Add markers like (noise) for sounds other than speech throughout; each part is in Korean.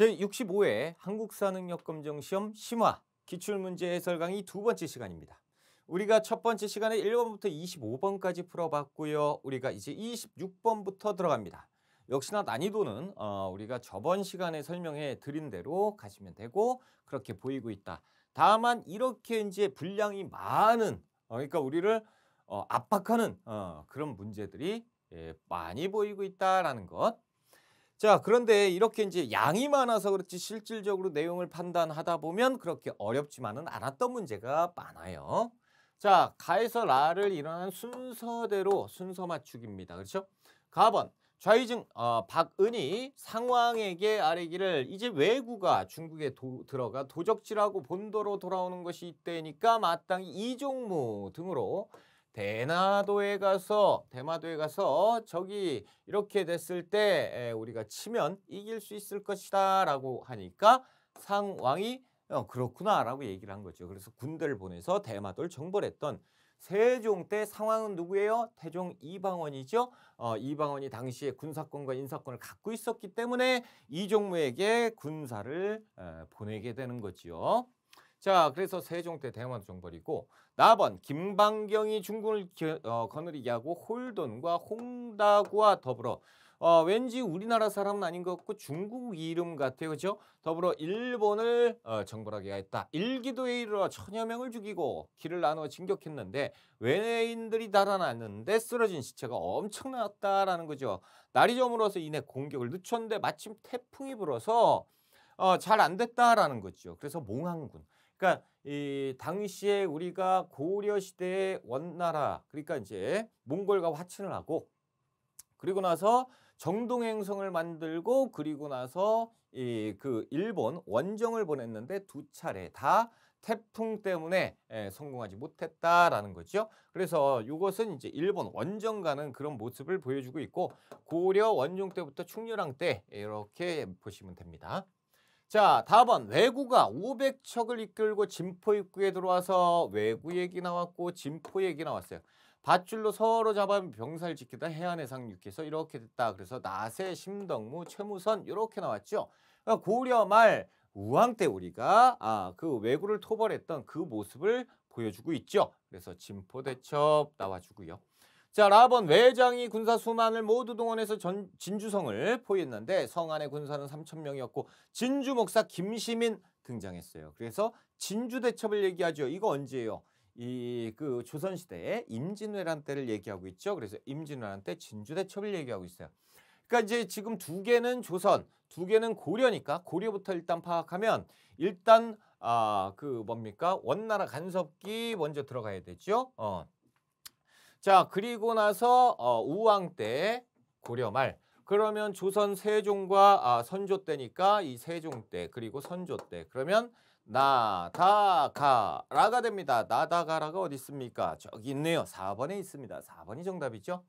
제65회 한국사능력검정 시험 심화 기출문제 해설 강의 두 번째 시간입니다. 우리가 첫 번째 시간에 1번부터 25번까지 풀어봤고요. 우리가 이제 26번부터 들어갑니다. 역시나 난이도는 어, 우리가 저번 시간에 설명해 드린 대로 가시면 되고 그렇게 보이고 있다. 다만 이렇게 이제 분량이 많은 어, 그러니까 우리를 어, 압박하는 어, 그런 문제들이 예, 많이 보이고 있다라는 것 자, 그런데 이렇게 이제 양이 많아서 그렇지 실질적으로 내용을 판단하다 보면 그렇게 어렵지만은 않았던 문제가 많아요. 자, 가에서 라를 일어난 순서대로 순서 맞추기입니다. 그렇죠? 가번 좌이증 어, 박은희 상황에게 아래기를 이제 왜구가 중국에 도, 들어가 도적질하고 본도로 돌아오는 것이 이때니까 마땅히 이종무 등으로 대나도에 가서 대마도에 가서 저기 이렇게 됐을 때 우리가 치면 이길 수 있을 것이다 라고 하니까 상왕이 어, 그렇구나 라고 얘기를 한 거죠. 그래서 군대를 보내서 대마도를 정벌했던 세종 때 상황은 누구예요? 태종 이방원이죠. 어, 이방원이 당시에 군사권과 인사권을 갖고 있었기 때문에 이종무에게 군사를 에, 어, 보내게 되는 거지요. 자, 그래서 세종 때 대만 정벌이고 나번 김방경이 중군을 겨, 어, 거느리게 하고 홀돈과 홍다구와 더불어 어, 왠지 우리나라 사람은 아닌 것 같고 중국 이름 같아요. 그렇죠? 더불어 일본을 어, 정벌하게 했다. 일기도에 이르러 천여 명을 죽이고 길을 나누어 진격했는데 외인들이 달아났는데 쓰러진 시체가 엄청났다라는 거죠. 날이 저물어서 이내 공격을 늦췄는데 마침 태풍이 불어서 어, 잘 안 됐다라는 거죠. 그래서 몽항군. 그러니까 이 당시에 우리가 고려 시대의 원나라 그러니까 이제 몽골과 화친을 하고 그리고 나서 정동행성을 만들고 그리고 나서 이 그 일본 원정을 보냈는데 두 차례 다 태풍 때문에 에, 예, 성공하지 못했다라는 거죠. 그래서 이것은 이제 일본 원정 가는 그런 모습을 보여주고 있고 고려 원종 때부터 충렬왕 때 이렇게 보시면 됩니다. 자, 4번 외구가 500척을 이끌고 진포 입구에 들어와서 외구 얘기 나왔고 진포 얘기 나왔어요. 밧줄로 서로 잡아 병살 지키다 해안해상 육해서 이렇게 됐다. 그래서 나세, 심덕무, 최무선 이렇게 나왔죠. 어, 고려 말 우왕 때 우리가 아, 그 외구를 토벌했던 그 모습을 보여주고 있죠. 그래서 진포 대첩 나와주고요. 자, 라번 외장이 군사 수만을 모두 동원해서 전, 진주성을 포위했는데 성 안의 군사는 3천 명이었고 진주 목사 김시민 등장했어요. 그래서 진주 대첩을 얘기하죠. 이거 언제예요? 이 그 조선 시대의 임진왜란 때를 얘기하고 있죠. 그래서 임진왜란 때 진주 대첩을 얘기하고 있어요. 그러니까 이제 지금 두 개는 조선, 두 개는 고려니까 고려부터 일단 파악하면 일단 아 그 뭡니까? 원나라 간섭기 먼저 들어가야 되죠. 어. 자, 그리고 나서 어, 우왕 때 고려 말 그러면 조선 세종과 아, 선조 때니까 이 세종 때 그리고 선조 때 그러면 나다가라가 됩니다. 나다가라가 어디 있습니까? 저기 있네요. 4번에 있습니다. 4번이 정답이죠.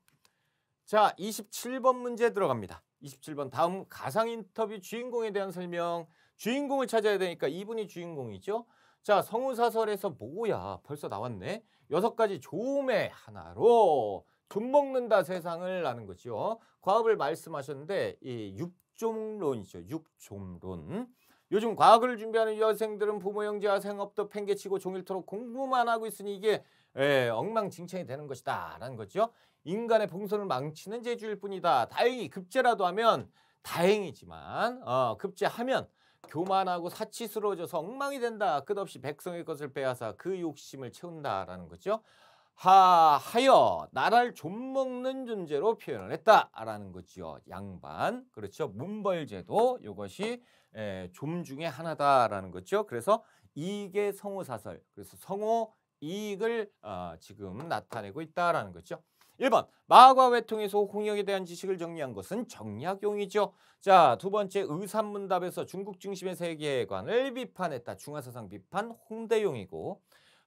자, 27번 문제 들어갑니다. 27번 다음 가상 인터뷰 주인공에 대한 설명. 주인공을 찾아야 되니까 이분이 주인공이죠. 자, 성우사설에서 뭐야 벌써 나왔네. 여섯 가지 조음의 하나로 돈 먹는다 세상을 아는 거지요. 과업을 말씀하셨는데 이 육종론이죠. 육종론. 요즘 과학을 준비하는 여생들은 학 부모 형제와 생업도 팽개치고 종일토록 공부만 하고 있으니 이게 에, 예, 엉망진창이 되는 것이다 라는 거죠. 인간의 봉선을 망치는 재주일 뿐이다. 다행히 급제라도 하면 다행이지만 어, 급제하면 교만하고 사치스러워져서 엉망이 된다. 끝없이 백성의 것을 빼앗아 그 욕심을 채운다라는 거죠. 하, 하여 나라를 좀먹는 존재로 표현을 했다라는 거지요. 양반, 그렇죠. 문벌제도 이것이 에, 예, 좀 중에 하나다라는 거죠. 그래서 이게 성호사설, 그래서 성호 이익을 어, 지금 나타내고 있다라는 거죠. 1번 마과 외통에서 홍역에 대한 지식을 정리한 것은 정약용이죠. 자, 두 번째 의산문답에서 중국 중심의 세계관을 비판했다. 중화사상 비판 홍대용이고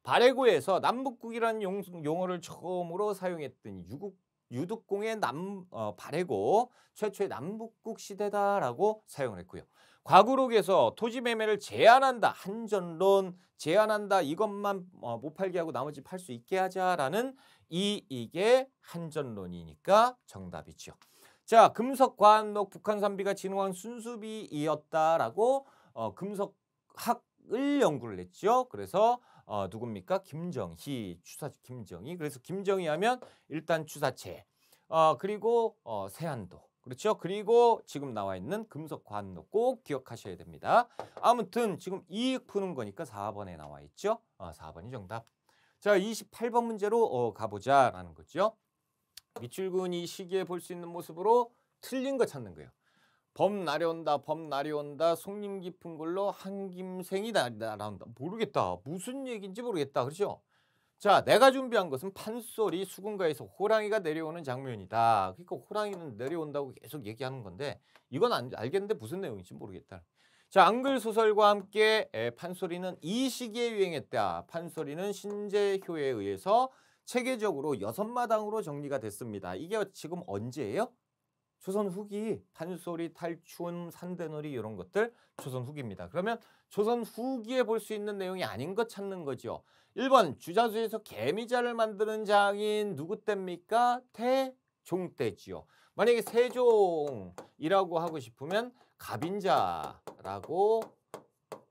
바레고에서 남북국이라는 용, 어를 처음으로 사용했던 유국, 유독공의 남, 어, 바레고 최초의 남북국 시대다라고 사용을 했고요. 과구록에서 토지 매매를 제한한다. 한전론 제한한다. 이것만 어, 못 팔게 하고 나머지 팔 수 있게 하자라는 이 이게 한전론이니까 정답이죠 자, 금석관록 북한산비가 진흥왕 순수비이었다라고 어, 금석학을 연구를 했죠. 그래서 어, 누굽니까? 김정희, 추사 김정희. 그래서 김정희 하면 일단 추사체, 어, 그리고 어, 세안도. 그렇죠? 그리고 지금 나와 있는 금석관록 꼭 기억하셔야 됩니다. 아무튼 지금 이익 푸는 거니까 4번에 나와 있죠? 어, 4번이 정답. 자, 28번 문제로 어, 가보자라는 거죠. 밑줄근이 시기에 볼 수 있는 모습으로 틀린 거 찾는 거예요. 범 날이 온다범 날이 온다송림 깊은 걸로 한김생이 날아온다. 모르겠다. 무슨 얘기인지 모르겠다. 그렇죠? 자, 내가 준비한 것은 판소리 수군가에서 호랑이가 내려오는 장면이다. 그러니까 호랑이는 내려온다고 계속 얘기하는 건데 이건 알겠는데 무슨 내용인지 모르겠다. 자, 앙글 소설과 함께 판소리는 이 시기에 유행했다. 판소리는 신재효에 의해서 체계적으로 여섯 마당으로 정리가 됐습니다. 이게 지금 언제예요? 조선 후기 판소리, 탈춤, 산대놀이 이런 것들 조선 후기입니다. 그러면 조선 후기에 볼 수 있는 내용이 아닌 것 찾는 거죠. 1번 주자수에서 개미자를 만드는 장인 누구 때입니까? 태종 때지요. 만약에 세종이라고 하고 싶으면 갑인자라고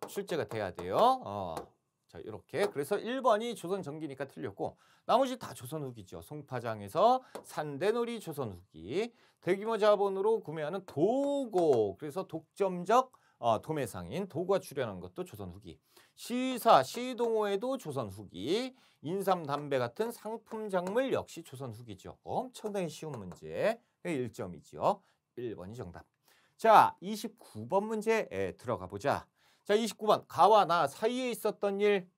출제가 돼야 돼요. 어. 자, 이렇게. 그래서 1번이 조선 전기니까 틀렸고 나머지 다 조선 후기죠. 송파장에서 산대놀이 조선 후기. 대규모 자본으로 구매하는 도고. 그래서 독점적 어, 도매상인 도가 출연한 것도 조선 후기. 시사, 시동호에도 조선 후기. 인삼, 담배 같은 상품 작물 역시 조선 후기죠. 엄청나게 쉬운 문제. 1점이죠. 1번이 정답. 자, 29번 문제 에, 들어가 보자. 자, 29번 가와 나 사이에 있었던 일.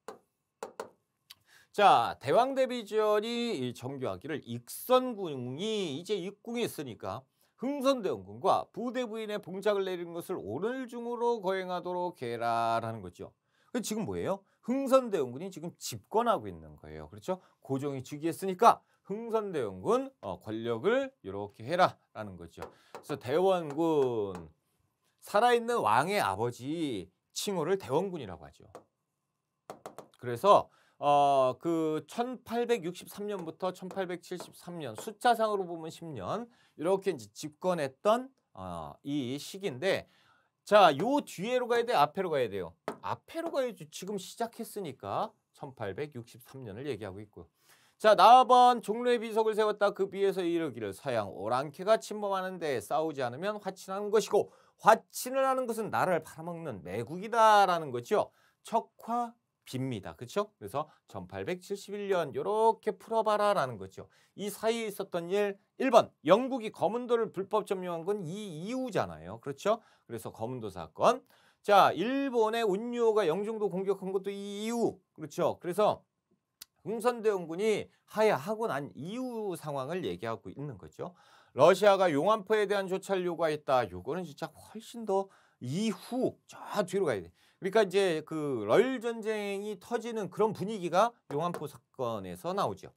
자, 대왕 대비전이 정교하기를 익선군이 이제 입궁했으니까 흥선대원군과 부대부인의 봉작을 내린 것을 오늘 중으로 거행하도록 해라라는 거죠. 지금 뭐예요? 흥선대원군이 지금 집권하고 있는 거예요. 그렇죠? 고종이 즉위했으니까 흥선대원군 어, 권력을 이렇게 해라라는 거죠. 그래서 대원군 살아있는 왕의 아버지 칭호를 대원군이라고 하죠. 그래서 어, 그 1863년부터 1873년 숫자상으로 보면 10년 이렇게 이제 집권했던 어, 이 시기인데 자, 요 뒤에로 가야 돼, 앞에로 가야 돼요. 앞에로 가야지 지금 시작했으니까 1863년을 얘기하고 있고요. 자 나번 종로의 비석을 세웠다 그 비에서 이르기를 서양 오랑캐가 침범하는데 싸우지 않으면 화친하는 것이고 화친을 하는 것은 나를 팔아먹는 매국이다라는 거죠. 척화 빕니다. 그렇죠? 그래서 1871년 이렇게 풀어봐라라는 거죠. 이 사이에 있었던 일 1번 영국이 거문도를 불법 점령한 건 이 이후잖아요. 그렇죠? 그래서 거문도 사건. 자 일본의 운요가 영종도 공격한 것도 이 이후. 그렇죠? 그래서 음선대 원군이 하야하고 난 이후 상황을 얘기하고 있는 거죠. 러시아가 용안포에 대한 조차를 요구했다. 요거는 진짜 훨씬 더 이후 저 뒤로 가야 돼. 그러니까 이제 그러일 전쟁이 터지는 그런 분위기가 용안포 사건에서 나오죠.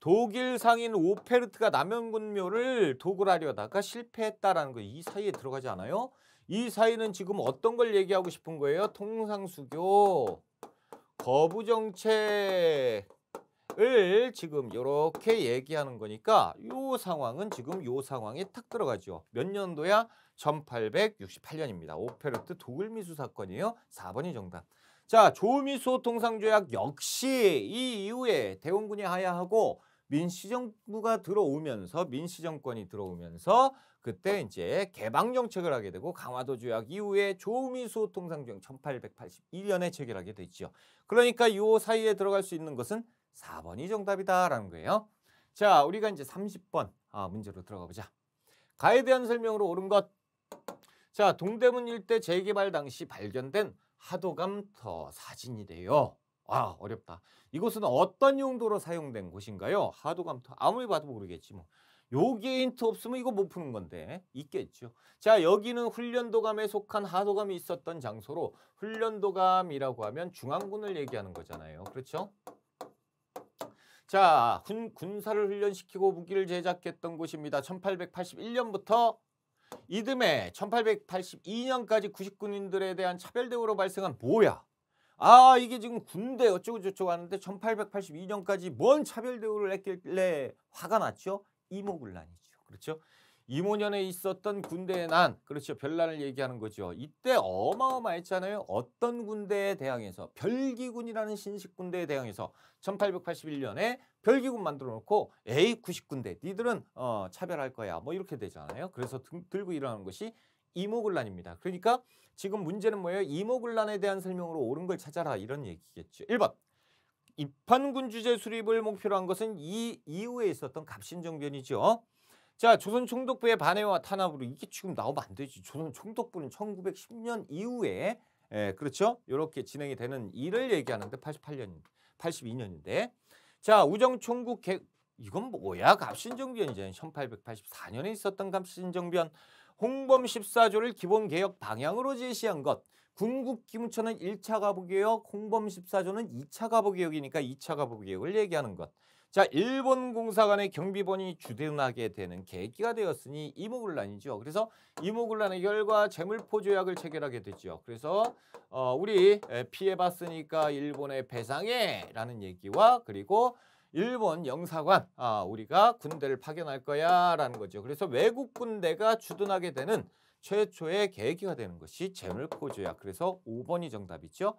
독일 상인 오페르트가 남영군묘를 도굴하려다가 실패했다라는 거이 사이에 들어가지 않아요? 이 사이는 지금 어떤 걸 얘기하고 싶은 거예요? 통상수교, 거부정책, 상황을 지금 이렇게 얘기하는 거니까 요 상황은 지금 요 상황에 탁 들어가죠. 몇 년도야? 1868년입니다. 오페르트 독일미수 사건이에요. 4번이 정답. 자, 조미소 통상조약 역시 이 이후에 대원군이 하야하고 민시정부가 들어오면서 민시정권이 들어오면서 그때 이제 개방 정책을 하게 되고 강화도 조약 이후에 조미소 통상조약 1881년에 체결하게 됐죠 그러니까 이 사이에 들어갈 수 있는 것은 4번이 정답이다라는 거예요. 자, 우리가 이제 30번 아, 문제로 들어가 보자. 가에 대한 설명으로 옳은 것. 자, 동대문 일대 재개발 당시 발견된 하도감터 사진이래요. 아, 어렵다. 이곳은 어떤 용도로 사용된 곳인가요? 하도감터. 아무리 봐도 모르겠지 뭐. 여기에 힌트 없으면 이거 못 푸는 건데 있겠죠. 자 여기는 훈련도감에 속한 하도감이 있었던 장소로 훈련도감이라고 하면 중앙군을 얘기하는 거잖아요. 그렇죠? 자, 군, 군사를 훈련시키고 무기를 제작했던 곳입니다. 1881년부터 이듬해 1882년까지 99인들에 대한 차별 대우로 발생한 뭐야 아, 이게 지금 군대 어쩌고저쩌고 하는데 1882년까지 뭔 차별 대우를 했길래 화가 났죠? 이모군란이죠. 그렇죠? 이모년에 있었던 군대의 난, 그렇죠. 별난을 얘기하는 거죠. 이때 어마어마했잖아요. 어떤 군대에 대항해서, 별기군이라는 신식 군대에 대항해서 1881년에 별기군 만들어 놓고 a 90군대, 니들은 어, 차별할 거야. 뭐 이렇게 되잖아요. 그래서 등, 들고 일어나는 것이 이모군란입니다. 그러니까 지금 문제는 뭐예요? 이모군란에 대한 설명으로 옳은 걸 찾아라 이런 얘기겠죠. 1번 입판군 주제 수립을 목표로 한 것은 이 이후에 있었던 갑신정변이죠. 자 조선 총독부의 반해와 탄압으로 이게 지금 나오면 안 되지. 조선 총독부는 1910년 이후에 예, 그렇죠. 이렇게 진행이 되는 일을 얘기하는데 88년, 82년인데 자 우정총국 개 이건 뭐야? 갑신정변이잖아요. 1884년에 있었던 갑신정변 홍범 14조를 기본개혁 방향으로 제시한 것 군국기무처는 1차 가부개혁, 홍범 14조는 2차 가부개혁이니까 2차 가부개혁을 얘기하는 것 자, 일본 공사관의 경비본이 주둔하게 되는 계기가 되었으니 이모군란이죠. 그래서 이모군란의 결과 재물포 조약을 체결하게 됐죠. 그래서 어, 우리 피해봤으니까 일본의 배상해라는 얘기와 그리고 일본 영사관 아 우리가 군대를 파견할 거야 라는 거죠. 그래서 외국 군대가 주둔하게 되는 최초의 계기가 되는 것이 재물포 조약. 그래서 5번이 정답이죠.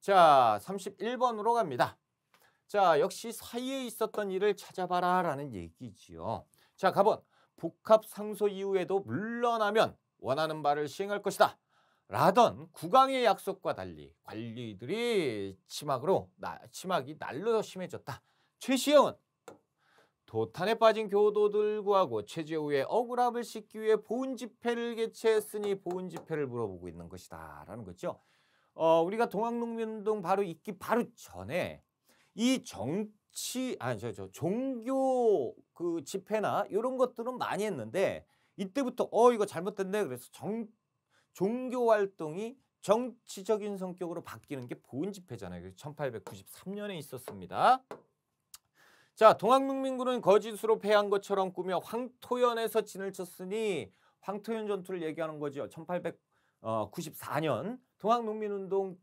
자, 31번으로 갑니다. 자, 역시 사이에 있었던 일을 찾아봐라 라는 얘기지요. 자, 가번. 복합 상소 이후에도 물러나면 원하는 바를 시행할 것이다. 라던 국왕의 약속과 달리 관리들이 치막으로 나, 치막이 날로 심해졌다. 최시영은 도탄에 빠진 교도들 구하고 최재우의 억울함을 씻기 위해 보훈 집회를 개최했으니 보훈 집회를 물어보고 있는 것이다 라는 거죠. 어, 우리가 동학농민운동 바로 있기 바로 전에 이 정치 아니 저저 종교 그 집회나 이런 것들은 많이 했는데 이때부터 어 이거 잘못됐네 그래서 정 종교 활동이 정치적인 성격으로 바뀌는 게 보은 집회잖아요. 1893년에 있었습니다. 자, 동학농민군은 거짓으로 패한 것처럼 꾸며 황토현에서 진을 쳤으니 황토현 전투를 얘기하는 거죠. 1894년 동학농민운동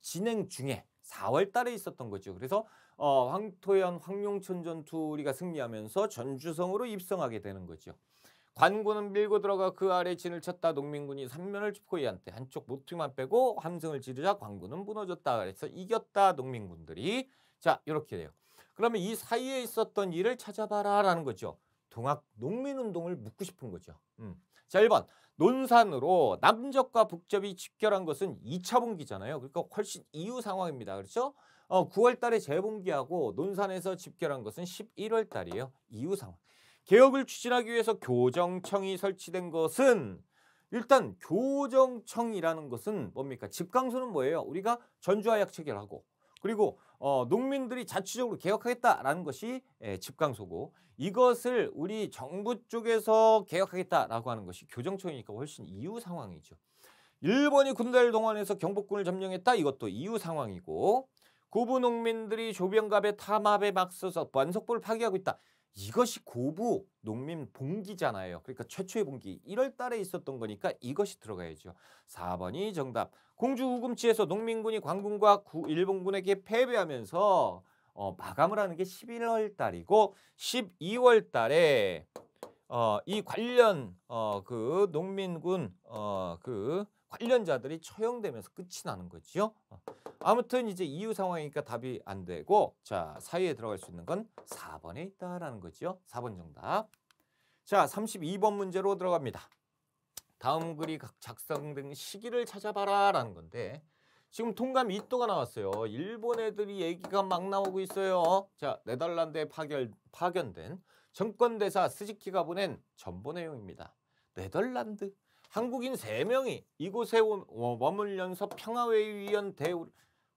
진행 중에 4월 달에 있었던 거죠. 그래서 어, 황토현 황룡천 전투 우리가 승리하면서 전주성으로 입성하게 되는 거죠. 관군은 밀고 들어가 그 아래 진을 쳤다. 농민군이 삼면을 짚고 이한테 한쪽 모퉁만 빼고 함승을 지르자 관군은 무너졌다. 그래서 이겼다. 농민군들이. 자 이렇게 돼요. 그러면 이 사이에 있었던 일을 찾아봐라 라는 거죠. 동학 농민운동을 묻고 싶은 거죠. 음. 자, 1번. 논산으로 남적과 북접이 직결한 것은 2차 분기잖아요. 그러니까 훨씬 이후 상황입니다. 그렇죠? 어, 9월 달에 재분기하고 논산에서 집결한 것은 11월 달이에요. 이후 상황. 개혁을 추진하기 위해서 교정청이 설치된 것은 일단 교정청이라는 것은 뭡니까? 집강수는 뭐예요? 우리가 전주하약 체결하고 그리고 어, 농민들이 자치적으로 개혁하겠다라는 것이 예, 집강소고 이것을 우리 정부 쪽에서 개혁하겠다라고 하는 것이 교정청이니까 훨씬 이후 상황이죠. 일본이 군대를 동원해서 경복군을 점령했다 이것도 이후 상황이고 고부 농민들이 조병갑의 탐압에 맞서서 반석부를 파괴하고 있다. 이것이 고부 농민 봉기잖아요. 그러니까 최초의 봉기 1월 달에 있었던 거니까 이것이 들어가야죠. 4번이 정답. 공주 우금치에서 농민군이 관군과 구, 일본군에게 패배하면서 어, 마감을 하는 게 11월 달이고 12월 달에 어, 이 관련 어, 그 농민군 어, 그 관련자들이 처형되면서 끝이 나는 거지요. 어. 아무튼 이제 이유 상황이니까 답이 안 되고 자 사이에 들어갈 수 있는 건 4번에 있다라는 거지요. 4번 정답. 자 32번 문제로 들어갑니다. 다음 글이 작성 된 시기를 찾아봐라 라는 건데 지금 통감 2도가 나왔어요. 일본 애들이 얘기가 막 나오고 있어요. 자 네덜란드에 파견, 파견된 정권대사 스즈키가 보낸 전보 내용입니다. 네덜란드 한국인 세명이 이곳에 어, 머물면서 평화회의 위원 대우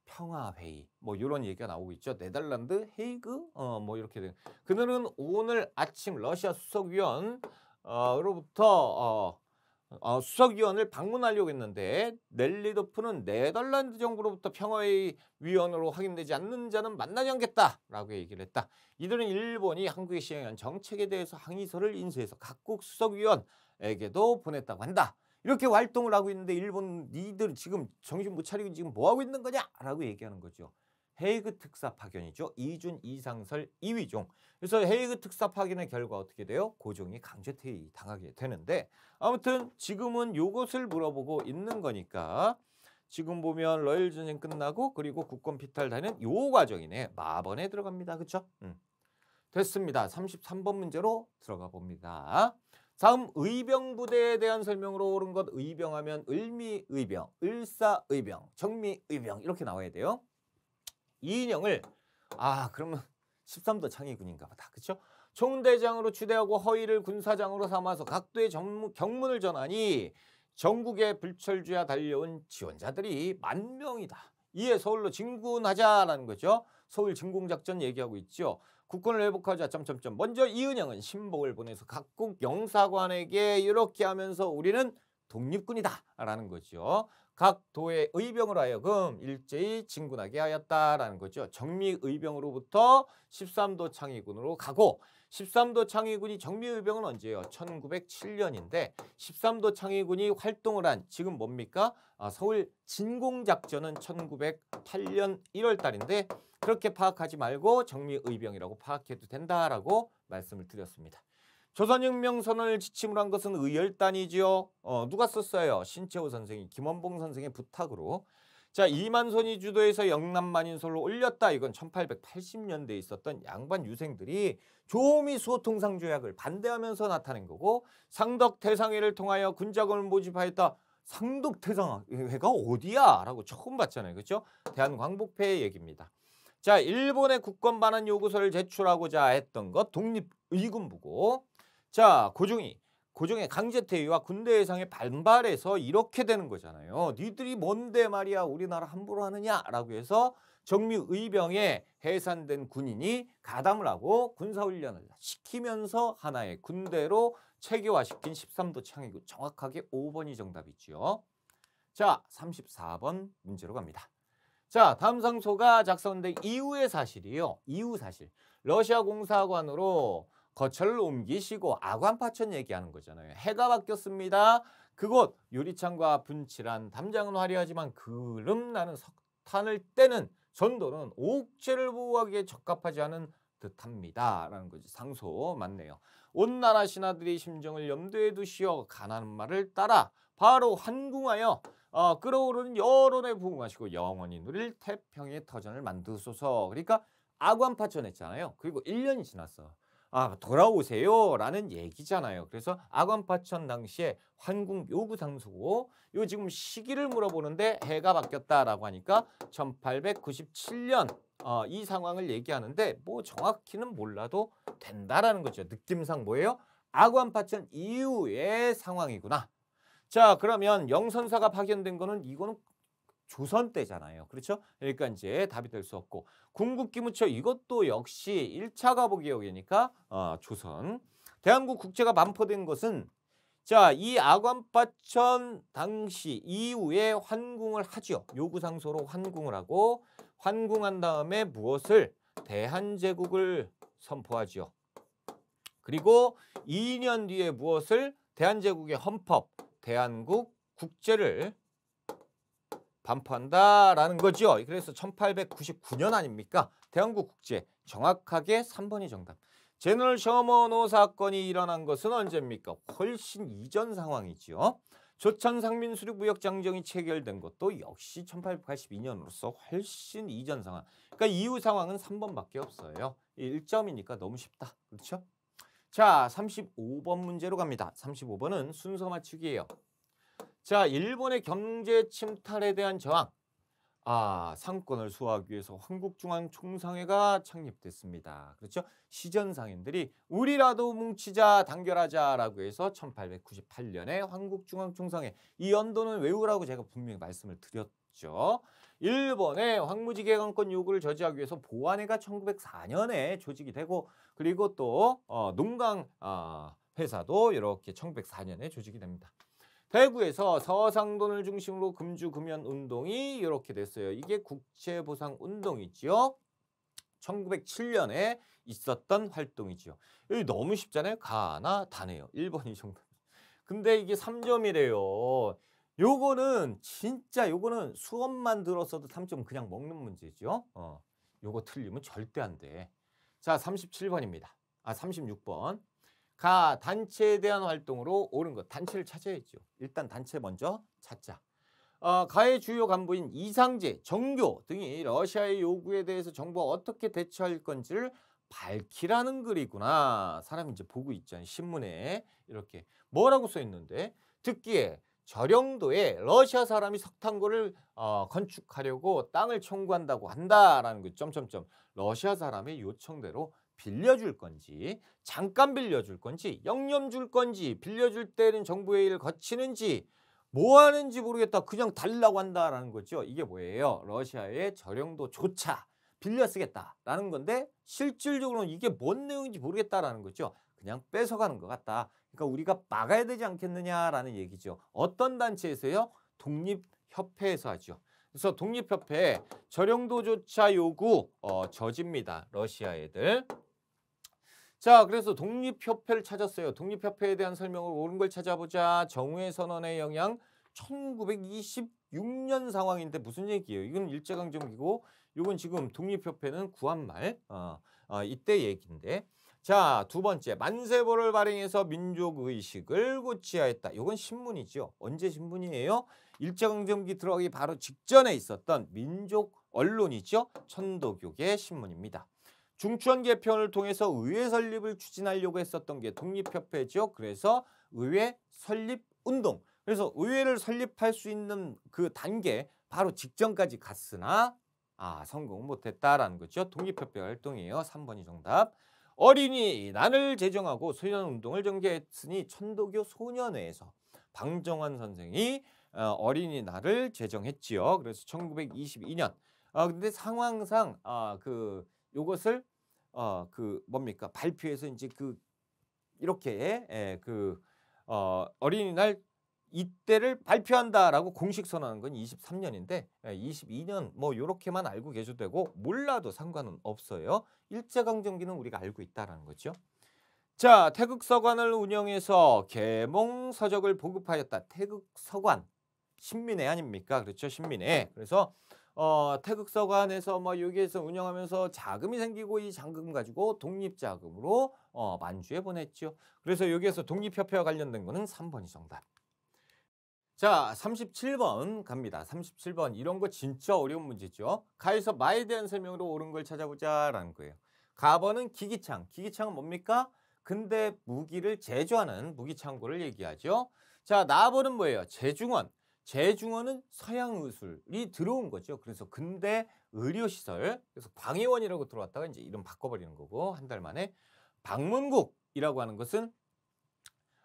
평화회의 뭐 이런 얘기가 나오고 있죠. 네덜란드 헤이그 어 뭐 이렇게 된 그들은 오늘 아침 러시아 수석위원 어로부터 어, 어 수석위원을 방문하려고 했는데 넬리도프는 네덜란드 정부로부터 평화의 위원으로 확인되지 않는 자는 만나지 않겠다라고 얘기를 했다. 이들은 일본이 한국에 시행한 정책에 대해서 항의서를 인쇄해서 각국 수석위원 에게도 보냈다고 한다. 이렇게 활동을 하고 있는데 일본 니들 지금 정신 못 차리고 지금 뭐 하고 있는 거냐라고 얘기하는 거죠. 헤이그 특사 파견이죠. 이준 이상설 이위종. 그래서 헤이그 특사 파견의 결과 어떻게 돼요? 고종이 강제 퇴위 당하게 되는데 아무튼 지금은 요것을 물어보고 있는 거니까 지금 보면 러일 전쟁 끝나고 그리고 국권 피탈되는 요 과정이네. 마번에 들어갑니다. 그렇죠? 음. 됐습니다. 33번 문제로 들어가 봅니다. 다음 의병부대에 대한 설명으로 옳은 것 의병하면 을미의병, 을사의병, 정미의병 이렇게 나와야 돼요. 이 인형을 아 그러면 13도 창의군인가 보다. 그렇죠? 총대장으로 추대하고 허위를 군사장으로 삼아서 각도의 정문, 경문을 전하니 전국의 불철주야 달려온 지원자들이 만 명이다. 이에 서울로 진군하자라는 거죠. 서울 진공작전 얘기하고 있죠. 국권을 회복하자 점점점 먼저 이은영은 신복을 보내서 각국 영사관에게 이렇게 하면서 우리는 독립군이다라는 거죠. 각 도의 의병으로 하여금 일제히 진군하게 하였다라는 거죠. 정미의병으로부터 13도 창의군으로 가고 13도 창의군이 정미의병은 언제예요? 1907년인데 13도 창의군이 활동을 한 지금 뭡니까? 아, 서울 진공작전은 1908년 1월 달인데 그렇게 파악하지 말고 정미의병이라고 파악해도 된다라고 말씀을 드렸습니다. 조선혁명선을 지침으로 한 것은 의열단이지요. 어, 누가 썼어요? 신채호 선생이 김원봉 선생의 부탁으로. 자이만선이 주도해서 영남만인솔로 올렸다. 이건 1880년대에 있었던 양반 유생들이 조미 수호통상 조약을 반대하면서 나타낸 거고 상덕태상회를 통하여 군자금을 모집하였다. 상덕태상회가 어디야? 라고 처음 봤잖아요. 그렇죠? 대한광복회의 얘기입니다. 자, 일본의 국권 반환 요구서를 제출하고자 했던 것 독립의군부고 자, 고종이 고종의 강제퇴위와 군대 예상에 반발해서 이렇게 되는 거잖아요. 니들이 뭔데 말이야 우리나라 함부로 하느냐라고 해서 정미의병에 해산된 군인이 가담을 하고 군사훈련을 시키면서 하나의 군대로 체계화시킨 13도 창의군 정확하게 5번이 정답이지요. 자, 34번 문제로 갑니다. 자, 다음 상소가 작성된 이후의 사실이요. 이후 사실. 러시아 공사관으로 거처를 옮기시고 아관파천 얘기하는 거잖아요. 해가 바뀌었습니다. 그곳 유리창과 분칠한 담장은 화려하지만 그름나는 석탄을 떼는 전도는 옥체를 보호하기에 적합하지 않은 듯합니다. 라는 거지. 상소 맞네요. 온 나라 신하들이 심정을 염두에 두시어 가난한 말을 따라 바로 환궁하여 어, 끌어오르는 여론에 부응하시고 영원히 누릴 태평의 터전을 만드소서. 그러니까 아관파천했잖아요. 그리고 1년이 지났어. 아, 돌아오세요. 라는 얘기잖아요. 그래서 아관파천 당시에 환궁 요구 상수고요 지금 시기를 물어보는데 해가 바뀌었다라고 하니까 1897년 어, 이 상황을 얘기하는데 뭐 정확히는 몰라도 된다라는 거죠. 느낌상 뭐예요? 아관파천 이후의 상황이구나. 자 그러면 영선사가 파견된 거는 이거는 조선 때잖아요. 그렇죠? 그러니까 이제 답이 될 수 없고 궁극기무처 이것도 역시 1차 가보기역이니까 어, 조선 대한국 국제가 반포된 것은 자, 이 악관파천 당시 이후에 환궁을 하죠. 요구상소로 환궁을 하고 환궁한 다음에 무엇을 대한제국을 선포하지요. 그리고 2년 뒤에 무엇을 대한제국의 헌법 대한국 국제를 반포한다라는 거죠. 그래서 1899년 아닙니까? 대한국 국제 정확하게 3번이 정답. 제널 셔먼호 사건이 일어난 것은 언제입니까? 훨씬 이전 상황이지요. 조천 상민수리 무역장정이 체결된 것도 역시 1882년으로서 훨씬 이전 상황. 그러니까 이후 상황은 3번밖에 없어요. 1점이니까 너무 쉽다. 그렇죠? 자, 35번 문제로 갑니다. 35번은 순서 맞추기예요. 자, 일본의 경제 침탈에 대한 저항. 아, 상권을 수호하기 위해서 한국중앙총상회가 창립됐습니다. 그렇죠? 시전상인들이 우리라도 뭉치자, 단결하자라고 해서 1898년에 한국중앙총상회. 이 연도는 외우라고 제가 분명히 말씀을 드렸죠. 일본의 황무지개 강권 요구를 저지하기 위해서 보안회가 1904년에 조직이 되고 그리고 또 어, 농강 어, 회사도 이렇게 1904년에 조직이 됩니다. 대구에서 서상돈을 중심으로 금주 금연 운동이 이렇게 됐어요. 이게 국채 보상 운동이지요. 1907년에 있었던 활동이지요. 여기 너무 쉽잖아요. 가나 다네요. 1번 이 정도. 근데 이게 3점이래요. 요거는 진짜 요거는 수업만 들었어도 3점 그냥 먹는 문제죠. 어. 요거 틀리면 절대 안 돼. 자, 37번입니다. 아, 36번. 가 단체에 대한 활동으로 옳은 것. 단체를 찾아야죠. 일단 단체 먼저 찾자. 어, 가의 주요 간부인 이상재, 정교 등이 러시아의 요구에 대해서 정부가 어떻게 대처할 건지를 밝히라는 글이구나. 사람이 이제 보고 있잖아요. 신문에 이렇게 뭐라고 써 있는데 듣기에 절영도에 러시아 사람이 석탄고를 어, 건축하려고 땅을 청구한다고 한다라는 그 점점점 러시아 사람의 요청대로 빌려줄 건지 잠깐 빌려줄 건지 영념 줄 건지 빌려줄 때는 정부의 회를 거치는지 뭐 하는지 모르겠다 그냥 달라고 한다라는 거죠 이게 뭐예요 러시아의 절영도조차 빌려 쓰겠다라는 건데 실질적으로는 이게 뭔 내용인지 모르겠다라는 거죠 그냥 뺏어가는 것 같다. 그러니까 우리가 막아야 되지 않겠느냐라는 얘기죠. 어떤 단체에서요? 독립협회에서 하죠. 그래서 독립협회 절령도조차 요구 어, 저지입니다. 러시아 애들. 자, 그래서 독립협회를 찾았어요. 독립협회에 대한 설명을 옳은 걸 찾아보자. 정우의 선언의 영향 1926년 상황인데 무슨 얘기예요? 이건 일제강점기고 이건 지금 독립협회는 구한말 어, 어, 이때 얘기인데 자, 두 번째. 만세보를 발행해서 민족의식을 고취하였다. 이건 신문이죠. 언제 신문이에요? 일제강점기 들어가기 바로 직전에 있었던 민족 언론이죠. 천도교계 신문입니다. 중추원 개편을 통해서 의회 설립을 추진하려고 했었던 게 독립협회죠. 그래서 의회 설립 운동. 그래서 의회를 설립할 수 있는 그 단계 바로 직전까지 갔으나 아성공 못했다라는 거죠. 독립협회 활동이에요. 3번이 정답. 어린이 난을 제정하고 소년운동을 전개했으니 천도교 소년회에서 방정환 선생이 어, 어린이 날을 제정했지요. 그래서 1922년. 아 근데 상황상 아그 요것을 어그 뭡니까 발표해서 이제 그 이렇게 예, 그 어, 어린이날 이때를 발표한다라고 공식 선언한 건 23년인데 22년 예, 뭐 이렇게만 알고 계셔도 되고 몰라도 상관은 없어요. 일제강점기는 우리가 알고 있다라는 거죠. 자, 태극서관을 운영해서 계몽서적을 보급하였다. 태극서관, 신민회 아닙니까? 그렇죠, 신민회. 그래서 어, 태극서관에서 뭐 여기에서 운영하면서 자금이 생기고 이 자금 가지고 독립자금으로 어, 만주에 보냈죠. 그래서 여기에서 독립협회와 관련된 거는 3번이 정답. 자, 37번 갑니다. 37번. 이런 거 진짜 어려운 문제죠. 가에서 마에 대한 설명으로 옳은 걸 찾아보자 라는 거예요. 가버는 기기창. 기기창은 뭡니까? 근대 무기를 제조하는 무기창고를 얘기하죠. 자, 나버는 뭐예요? 재중원. 재중원은 서양 의술이 들어온 거죠. 그래서 근대 의료시설, 그래서 광해원이라고 들어왔다가 이제 이름 바꿔버리는 거고, 한 달 만에. 방문국이라고 하는 것은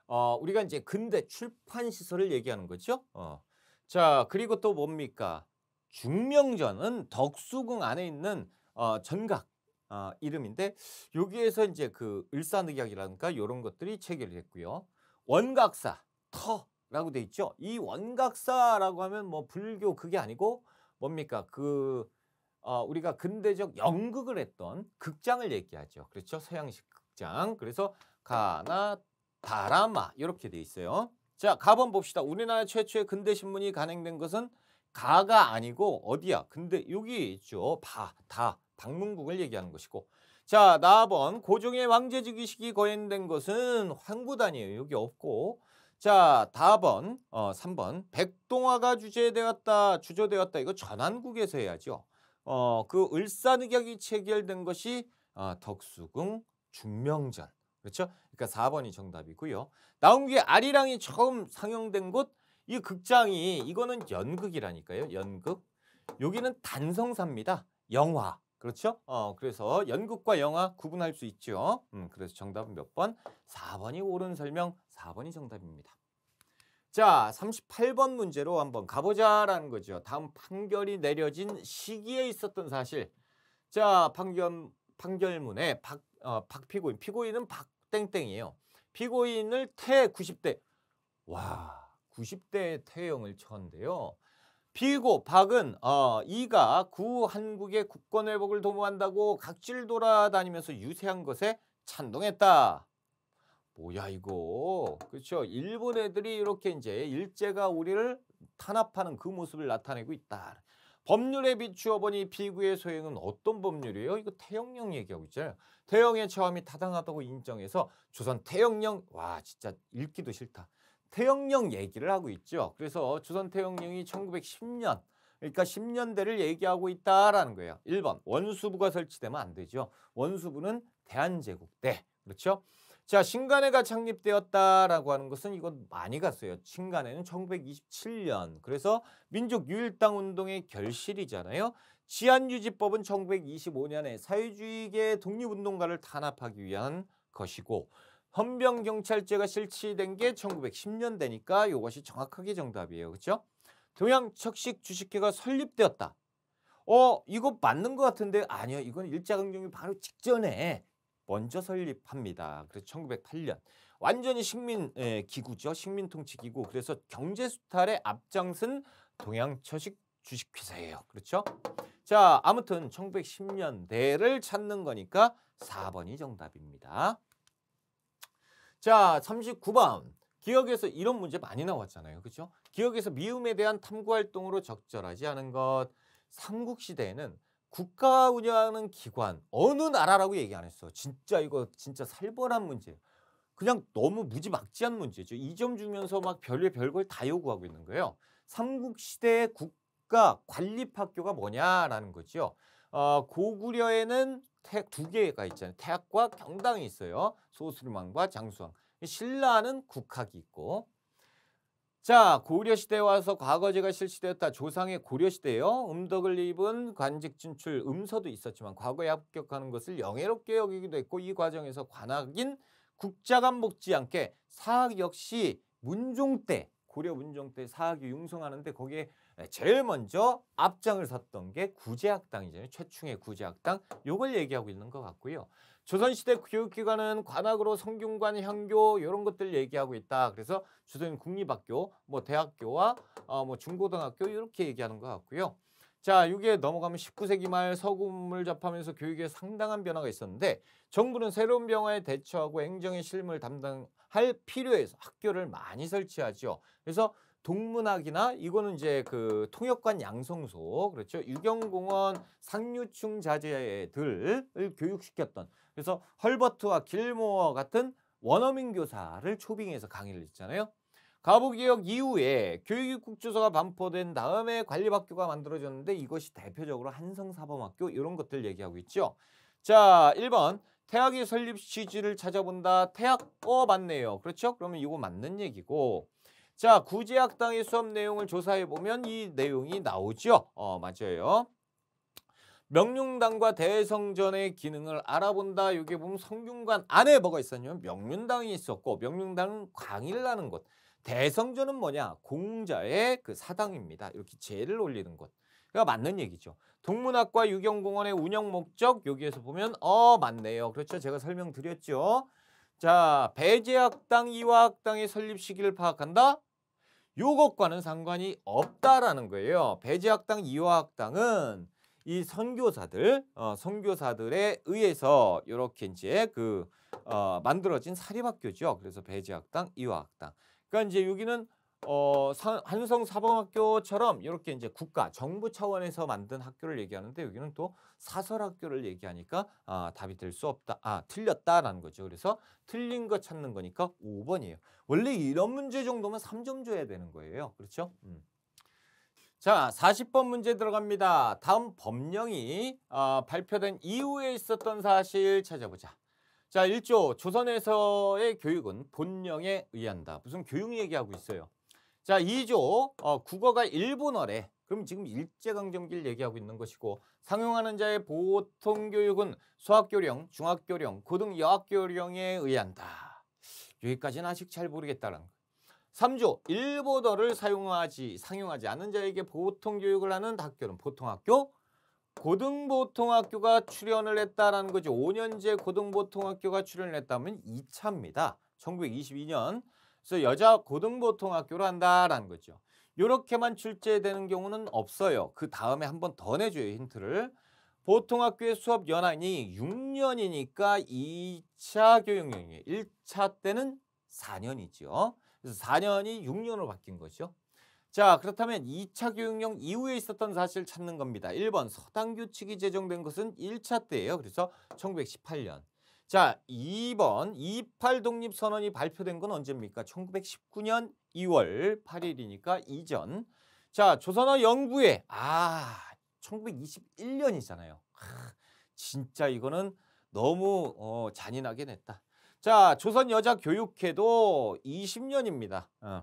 어, 우리가 이제 근대 출판 시설을 얘기하는 거죠. 어. 자, 그리고 또 뭡니까? 중명전은 덕수궁 안에 있는 어, 전각 어, 이름인데 여기에서 이제 그 을사늑약이라든가 이런 것들이 체결됐고요. 원각사 터라고 돼 있죠. 이 원각사라고 하면 뭐 불교 그게 아니고 뭡니까 그 어, 우리가 근대적 연극을 했던 극장을 얘기하죠. 그렇죠? 서양식 극장. 그래서 가나 바라마 이렇게 돼 있어요. 자, 가번 봅시다. 우리나라 최초의 근대 신문이 간행된 것은 가가 아니고 어디야? 근데 여기 있죠. 바, 다, 방문국을 얘기하는 것이고 자, 나번 고종의 왕제 즉위식이 거행된 것은 황구단이에요. 여기 없고 자, 다번 어, 3번 백동화가 주제되었다, 주조되었다 이거 전한국에서 해야죠. 어, 그 을사늑약이 체결된 것이 어, 덕수궁 중명전. 그렇죠? 그러니까 4번이 정답이고요. 나온 게 아리랑이 처음 상영된 곳 이 극장이 이거는 연극이라니까요. 연극. 여기는 단성사입니다. 영화. 그렇죠? 어, 그래서 연극과 영화 구분할 수 있죠. 음, 그래서 정답은 몇 번? 4번이 옳은 설명, 4번이 정답입니다. 자, 38번 문제로 한번 가보자라는 거죠. 다음 판결이 내려진 시기에 있었던 사실. 자, 판결, 판결문에 박, 어, 박피고인, 피고인은 박 땡땡이에요. 피고인을 태 90대. 와, 90대 태형을 쳤는데요. 피고 박은 어, 이가 구 한국의 국권 회복을 도모한다고 각질 돌아다니면서 유세한 것에 찬동했다. 뭐야 이거 그렇죠 일본 애들이 이렇게 이제 일제가 우리를 탄압하는 그 모습을 나타내고 있다 법률에 비추어 보니 비구의 소행은 어떤 법률이에요? 이거 태영령 얘기하고 있잖아요. 태영의 처함이 타당하다고 인정해서 조선 태영령 와 진짜 읽기도 싫다. 태영령 얘기를 하고 있죠. 그래서 조선 태영령이 1910년 그러니까 10년대를 얘기하고 있다라는 거예요. 1번 원수부가 설치되면 안 되죠. 원수부는 대한제국 때 그렇죠? 자, 신간회가 창립되었다라고 하는 것은 이건 많이 갔어요. 신간회는 1927년. 그래서 민족 유일당 운동의 결실이잖아요. 지안유지법은 1925년에 사회주의계 독립운동가를 탄압하기 위한 것이고 헌병경찰제가 실시된 게 1910년대니까 이것이 정확하게 정답이에요. 그렇죠? 동양척식 주식회가 설립되었다. 어, 이거 맞는 것 같은데 아니요. 이건 일자강점이 바로 직전에 먼저 설립합니다. 그래서 1908년 완전히 식민 예, 기구죠. 식민 통치 기구. 그래서 경제 수탈의 앞장선 동양처식 주식회사예요. 그렇죠? 자, 아무튼 1910년대를 찾는 거니까 4번이 정답입니다. 자, 39번. 기억에서 이런 문제 많이 나왔잖아요. 그렇죠? 기억에서 미움에 대한 탐구 활동으로 적절하지 않은 것. 삼국시대에는 국가 운영하는 기관 어느 나라라고 얘기 안 했어. 진짜 이거 진짜 살벌한 문제예요. 그냥 너무 무지막지한 문제죠. 이 점 주면서 막 별의 별걸 다 요구하고 있는 거예요. 삼국 시대의 국가 관립 학교가 뭐냐라는 거죠. 어, 고구려에는 태, 두 개가 있잖아요. 태학과 경당이 있어요. 소수림왕과 장수왕. 신라는 국학이 있고 자, 고려시대에 와서 과거제가 실시되었다. 조상의 고려시대요. 음덕을 입은 관직 진출 음서도 있었지만 과거에 합격하는 것을 영예롭게 여기기도 했고 이 과정에서 관악인 국자가먹지 않게 사학 역시 문종 때 고려 문종 때 사학이 융성하는데 거기에 제일 먼저 앞장을 섰던 게 구제학당이잖아요. 최충의 구제학당. 요걸 얘기하고 있는 것 같고요. 조선시대 교육기관은 관악으로 성균관, 향교 이런 것들 얘기하고 있다. 그래서 조선 국립학교, 뭐 대학교와 어, 뭐 중고등학교 이렇게 얘기하는 것 같고요. 자, 여기에 넘어가면 19세기 말 서구문을 접하면서 교육에 상당한 변화가 있었는데 정부는 새로운 병화에 대처하고 행정의 실무를 담당할 필요에서 학교를 많이 설치하죠 그래서 동문학이나 이거는 이제 그 통역관 양성소 그렇죠 유경공원 상류층 자제들을 교육시켰던 그래서 헐버트와 길모어 같은 원어민 교사를 초빙해서 강의를 했잖아요. 가부개혁 이후에 교육국 주소가 반포된 다음에 관리학교가 만들어졌는데 이것이 대표적으로 한성사범학교 이런 것들 얘기하고 있죠. 자, 1번 태학의 설립 취지를 찾아본다. 태학, 어, 맞네요. 그렇죠? 그러면 이거 맞는 얘기고 자, 구제학당의 수업 내용을 조사해보면 이 내용이 나오죠. 어, 맞아요. 명륜당과 대성전의 기능을 알아본다. 여기 보면 성균관 안에 뭐가 있었냐면 명륜당이 있었고 명륜당은 광일라는 곳. 대성전은 뭐냐? 공자의 그 사당입니다. 이렇게 제를 올리는 곳. 그러니까 맞는 얘기죠. 동문학과 유경공원의 운영 목적 여기에서 보면 어 맞네요. 그렇죠. 제가 설명드렸죠. 자 배제학당 이화학당의 설립 시기를 파악한다. 요것과는 상관이 없다라는 거예요. 배제학당 이화학당은 이 선교사들, 어, 선교사들에 의해서 이렇게 이제 그 어, 만들어진 사립학교죠. 그래서 배제학당, 이화학당. 그러니까 이제 여기는 어, 한성 사범학교처럼 이렇게 이제 국가, 정부 차원에서 만든 학교를 얘기하는데 여기는 또 사설학교를 얘기하니까 아, 답이 될 수 없다. 아, 틀렸다라는 거죠. 그래서 틀린 거 찾는 거니까 5번이에요. 원래 이런 문제 정도면 3점 줘야 되는 거예요. 그렇죠? 음. 자, 40번 문제 들어갑니다. 다음 법령이 어, 발표된 이후에 있었던 사실 찾아보자. 자, 1조 조선에서의 교육은 본령에 의한다. 무슨 교육 얘기하고 있어요. 자, 2조 어, 국어가 일본어래. 그럼 지금 일제강점기를 얘기하고 있는 것이고 상용하는 자의 보통교육은 수학교령, 중학교령, 고등여학교령에 의한다. 여기까지는 아직 잘 모르겠다는 거. 예요 3조 일본어를 사용하지 상용하지 않은 자에게 보통 교육을 하는 학교는 보통 학교 고등보통학교가 출연을 했다라는 거지 5년제 고등보통학교가 출연을 했다면 2차입니다. 1922년 그래서 여자 고등보통학교로 한다라는 거죠. 이렇게만 출제되는 경우는 없어요. 그 다음에 한 번 더 내줘요 힌트를. 보통학교의 수업 연한이 6년이니까 2차 교육용이에요. 1차 때는 4년이죠 그래서 4년이 6년으로 바뀐 거죠. 자 그렇다면 2차 교육령 이후에 있었던 사실을 찾는 겁니다. 1번 서당규칙이 제정된 것은 1차 때예요. 그래서 1918년. 자 2번 28독립선언이 발표된 건 언제입니까? 1919년 2월 8일이니까 이전. 자 조선어 영구에아 1921년이잖아요. 아, 진짜 이거는 너무 어, 잔인하게 냈다. 자, 조선여자교육회도 20년입니다. 어.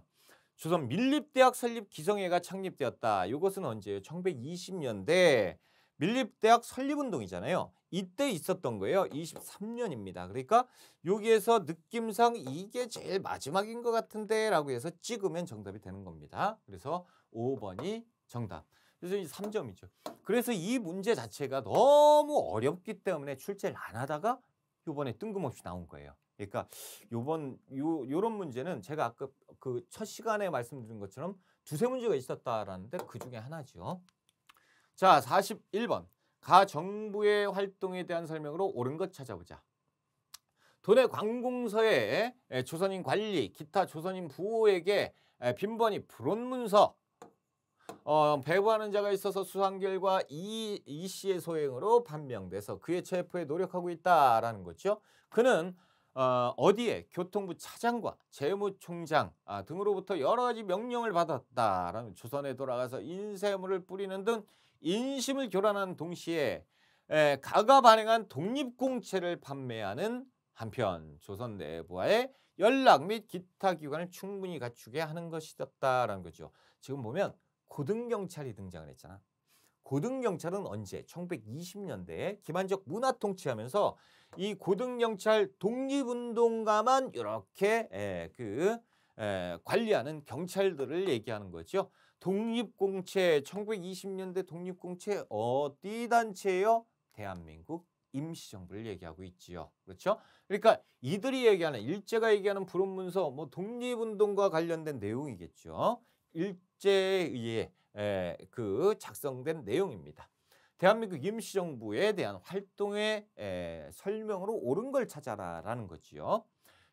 조선 밀립대학 설립 기성회가 창립되었다. 이것은 언제예요? 1920년대 밀립대학 설립운동이잖아요. 이때 있었던 거예요. 23년입니다. 그러니까 여기에서 느낌상 이게 제일 마지막인 것 같은데 라고 해서 찍으면 정답이 되는 겁니다. 그래서 5번이 정답. 그래서 이 3점이죠. 그래서 이 문제 자체가 너무 어렵기 때문에 출제를 안 하다가 요번에 뜬금없이 나온 거예요. 그러니까 요번 요 요런 문제는 제가 아까 그 첫 시간에 말씀드린 것처럼 두세 문제가 있었다라는데 그 중에 하나죠. 자, 41번. 가 정부의 활동에 대한 설명으로 옳은 것 찾아보자. 도내 관공서에 조선인 관리, 기타 조선인 부호에게 빈번히 불온문서, 어, 배부하는 자가 있어서 수상 결과 이, 이 씨의 소행으로 판명돼서 그의 체포에 노력하고 있다라는 거죠. 그는 어, 어디에 교통부 차장과 재무총장 아, 등으로부터 여러 가지 명령을 받았다라는 조선에 돌아가서 인쇄물을 뿌리는 등 인심을 교란한 동시에 에, 가가 발행한 독립공채를 판매하는 한편 조선 내부와의 연락 및 기타 기관을 충분히 갖추게 하는 것이었다라는 거죠. 지금 보면 고등경찰이 등장을 했잖아. 고등경찰은 언제? 1920년대에 기반적 문화 통치하면서 이 고등경찰 독립운동가만 이렇게 에, 예, 그 에, 예, 관리하는 경찰들을 얘기하는 거죠. 독립공채 1920년대 독립공채 어디 단체예요? 대한민국 임시정부를 얘기하고 있지요. 그렇죠? 그러니까 이들이 얘기하는 일제가 얘기하는 불운문서 뭐 독립운동과 관련된 내용이겠죠. 일제에 의해 에, 그 작성된 내용입니다. 대한민국 임시정부에 대한 활동의 에, 설명으로 옳은 걸 찾아라라는 거지요.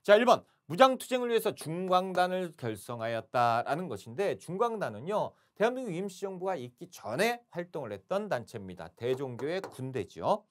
자, 1번 무장투쟁을 위해서 중광단을 결성하였다라는 것인데 중광단은요. 대한민국 임시정부가 있기 전에 활동을 했던 단체입니다. 대종교의 군대지요.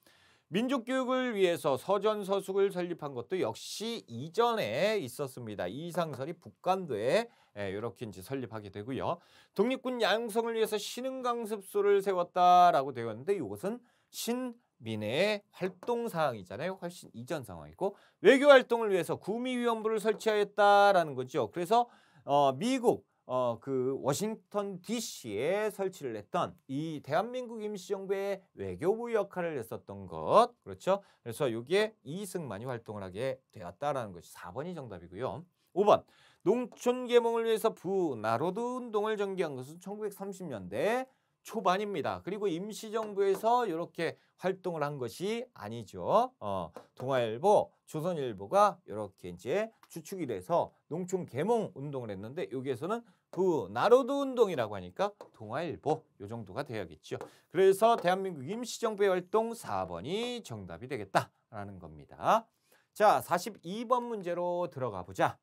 민족교육을 위해서 서전서숙을 설립한 것도 역시 이전에 있었습니다. 이상설이 북간도에 예, 이렇게 이제 설립하게 되고요. 독립군 양성을 위해서 신흥강습소를 세웠다라고 되어 있는데 이것은 신민의 활동 사항이잖아요. 훨씬 이전 상황이고 외교 활동을 위해서 구미위원부를 설치하였다라는 거죠. 그래서 어, 미국 어, 그 워싱턴 DC에 설치를 했던 이 대한민국 임시정부의 외교부 역할을 했었던 것 그렇죠. 그래서 여기에 이승만이 활동을 하게 되었다라는 것이 4번이 정답이고요. 5번 농촌 개몽을 위해서 부나로드 운동을 전개한 것은 1930년대 초반입니다. 그리고 임시정부에서 이렇게 활동을 한 것이 아니죠. 어, 동아일보, 조선일보가 이렇게 이제 추측이 돼서 농촌 개몽 운동을 했는데 여기에서는 부 나로드 운동이라고 하니까 동아일보 요 정도가 되야겠죠. 그래서 대한민국 임시정부의 활동 4번이 정답이 되겠다라는 겁니다. 자, 42번 문제로 들어가 보자.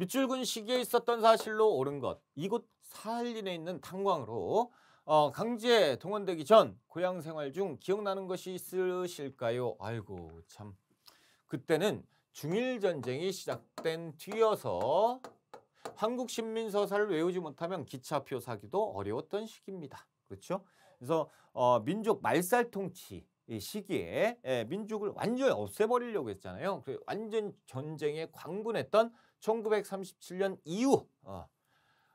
밑줄근 시기에 있었던 사실로 옳은 것. 이곳 사할린에 있는 탄광으로 어, 강제 동원되기 전 고향 생활 중 기억나는 것이 있으실까요? 아이고 참. 그때는 중일 전쟁이 시작된 뒤여서 한국 신민서사를 외우지 못하면 기차표 사기도 어려웠던 시기입니다. 그렇죠? 그래서 어, 민족 말살통치 시기에 예, 민족을 완전히 없애버리려고 했잖아요. 완전 전쟁에 광분했던 1937년 이후 어,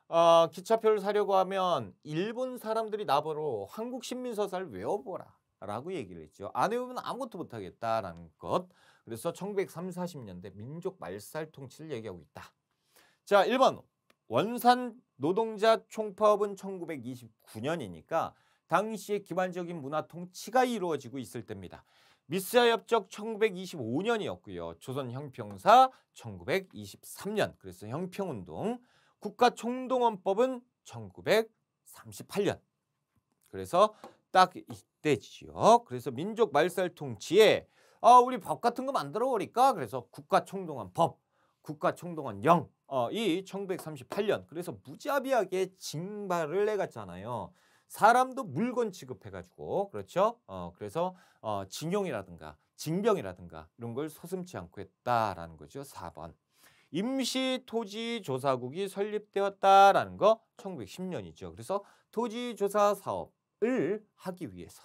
어, 기차표를 사려고 하면 일본 사람들이 나보러 한국 신민서사를 외워보라 라고 얘기를 했죠. 안 외우면 아무것도 못하겠다라는 것. 그래서 1930, 4년대 민족 말살 통치를 얘기하고 있다. 자, 1번 원산 노동자 총파업은 1929년이니까 당시의 기반적인 문화 통치가 이루어지고 있을 때입니다. 미스야 협정 1925년이었고요. 조선 형평사 1923년. 그래서 형평운동. 국가총동원법은 1938년. 그래서 딱 이때지요. 그래서 민족 말살 통치에 아, 우리 법 같은 거 만들어 버니까 그래서 국가총동원법, 국가총동원령 어, 이 1938년 그래서 무자비하게 징발을 해갔잖아요. 사람도 물건 취급해가지고 그렇죠. 어, 그래서 어, 징용이라든가 징병이라든가 이런 걸 서슴지 않고 했다라는 거죠. 4번. 임시토지조사국이 설립되었다라는 거 1910년이죠. 그래서 토지조사 사업을 하기 위해서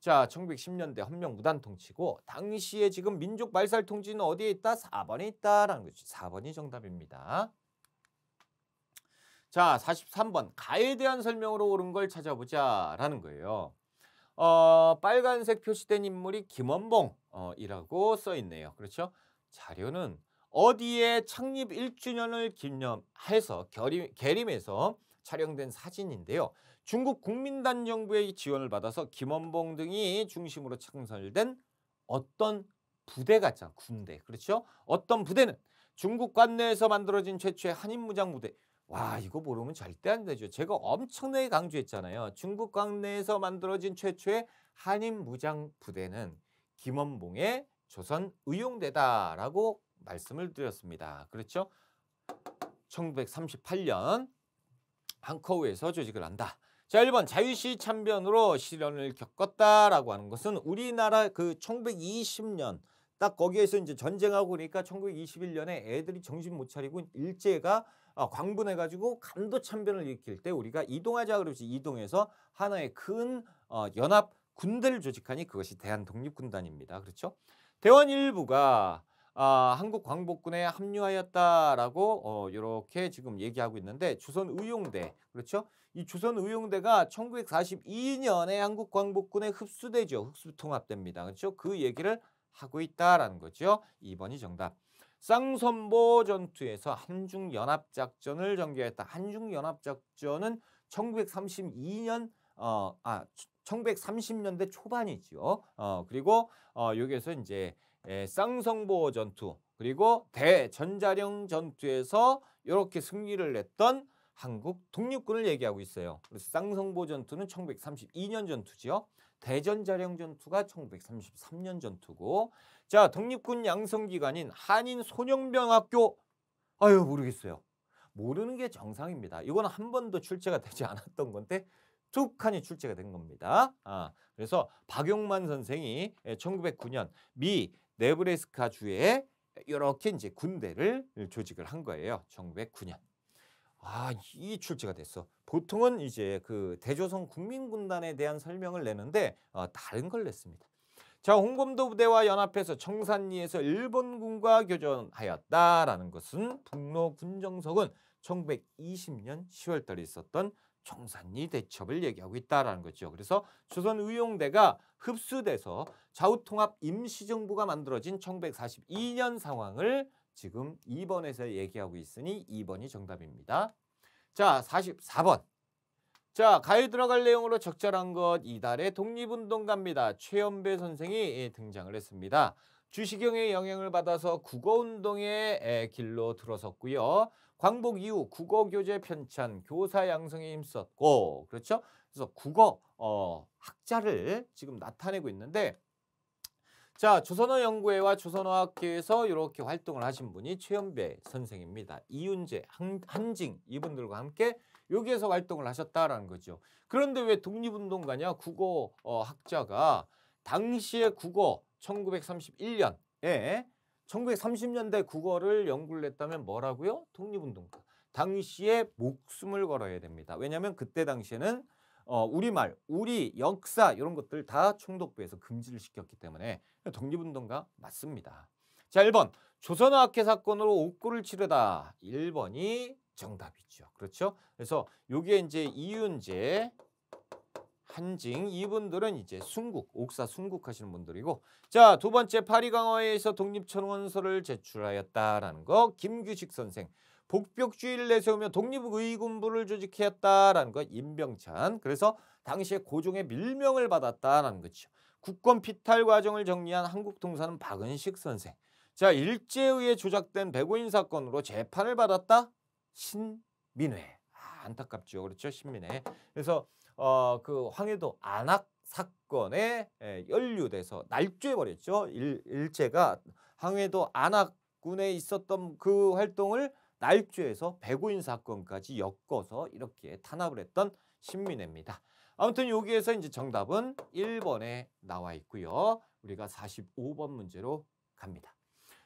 자 1910년대 헌명무단통치고 당시에 지금 민족 말살통지는 어디에 있다? 4번에 있다라는 거죠. 4번이 정답입니다. 자, 43번 가에 대한 설명으로 옳은 걸 찾아보자라는 거예요. 어, 빨간색 표시된 인물이 김원봉이라고 어, 써 있네요. 그렇죠? 자료는 어디에 창립 1주년을 기념해서 결임, 계림에서 촬영된 사진인데요. 중국 국민당 정부의 지원을 받아서 김원봉 등이 중심으로 창설된 어떤 부대 같잖아. 군대. 그렇죠? 어떤 부대는 중국 관내에서 만들어진 최초의 한인 무장 부대 와 이거 모르면 절대 안 되죠. 제가 엄청나게 강조했잖아요. 중국 광내에서 만들어진 최초의 한인 무장 부대는 김원봉의 조선 의용대다라고 말씀을 드렸습니다. 그렇죠? 1938년 한커우에서 조직을 한다. 자, 1번 자유시 참변으로 시련을 겪었다라고 하는 것은 우리나라 그 1920년 딱 거기에서 이제 전쟁하고 그러니까 1921년에 애들이 정신 못 차리고 일제가 어, 광분해가지고 감도 참변을 일으킬 때 우리가 이동하자 그러지 이동해서 하나의 큰 어, 연합 군대를 조직하니 그것이 대한독립군단입니다. 그렇죠? 대원 일부가 아, 한국 광복군에 합류하였다라고 어, 이렇게 지금 얘기하고 있는데 조선 의용대 그렇죠? 이 조선 의용대가 1942년에 한국 광복군에 흡수되죠. 흡수 통합됩니다. 그렇죠? 그 얘기를 하고 있다라는 거죠. 2번이 정답. 쌍선보 전투에서 한중연합작전을 전개했다. 한중연합작전은 1932년 어, 아 1930년대 초반이지요. 어, 그리고 어, 여기에서 이제 에, 쌍성보 전투 그리고 대전자령 전투에서 이렇게 승리를 냈던 한국 독립군을 얘기하고 있어요. 그래서 쌍성보 전투는 1932년 전투지요. 대전 자령 전투가 1933년 전투고 자 독립군 양성기관인 한인 소년병학교 아유 모르겠어요. 모르는 게 정상입니다. 이건 한 번도 출제가 되지 않았던 건데 두 칸이 출제가 된 겁니다. 아, 그래서 박용만 선생이 1909년 예, 미네브레스카 주에 이렇게 이제 군대를 조직을 한 거예요. 1909년. 아, 이 출제가 됐어. 보통은 이제 그 대조선 국민군단에 대한 설명을 내는데 어, 다른 걸 냈습니다. 자, 홍범도 부대와 연합해서 청산리에서 일본군과 교전하였다라는 것은 북로 군정석은 1920년 10월달에 있었던 청산리 대첩을 얘기하고 있다라는 거죠. 그래서 조선 의용대가 흡수돼서 좌우통합 임시정부가 만들어진 1942년 상황을 지금 2번에서 얘기하고 있으니 2번이 정답입니다. 자, 44번. 자, 가에 들어갈 내용으로 적절한 것 이달의 독립운동가입니다. 최연배 선생이 예, 등장을 했습니다. 주시경의 영향을 받아서 국어운동의 길로 들어섰고요. 광복 이후 국어교재 편찬, 교사 양성에 힘썼고 그렇죠? 그래서 국어 어, 학자를 지금 나타내고 있는데 자, 조선어 연구회와 조선어학회에서 이렇게 활동을 하신 분이 최연배 선생입니다. 이윤재, 한, 한징 이분들과 함께 여기에서 활동을 하셨다라는 거죠. 그런데 왜 독립운동가냐? 국어 어, 학자가 당시의 국어 1931년에 1930년대 국어를 연구를 했다면 뭐라고요? 독립운동가. 당시에 목숨을 걸어야 됩니다. 왜냐하면 그때 당시에는 어, 우리말, 우리, 역사 이런 것들 다 총독부에서 금지를 시켰기 때문에 독립운동가 맞습니다. 자, 1번 조선화학회 사건으로 옥구를 치르다. 1번이 정답이죠. 그렇죠? 그래서 요게 이제 이윤재, 한징 이분들은 이제 순국, 옥사 순국 하시는 분들이고 자, 두 번째 파리 강화에서 독립천원서를 제출하였다라는 거 김규식 선생 복벽주의를 내세우며 독립의군부를 조직했다라는 것 임병찬. 그래서 당시에 고종의 밀명을 받았다라는 거죠. 국권 피탈 과정을 정리한 한국통사는 박은식 선생. 자 일제에 의해 조작된 백오인 사건으로 재판을 받았다. 신민회. 아, 안타깝죠. 그렇죠. 신민회. 그래서 어, 그 황해도 안악 사건에 예, 연루돼서 날조해버렸죠. 일제가 황해도 안악군에 있었던 그 활동을 날주에서 배고인 사건까지 엮어서 이렇게 탄압을 했던 신민회입니다. 아무튼 여기에서 이제 정답은 1번에 나와 있고요. 우리가 45번 문제로 갑니다.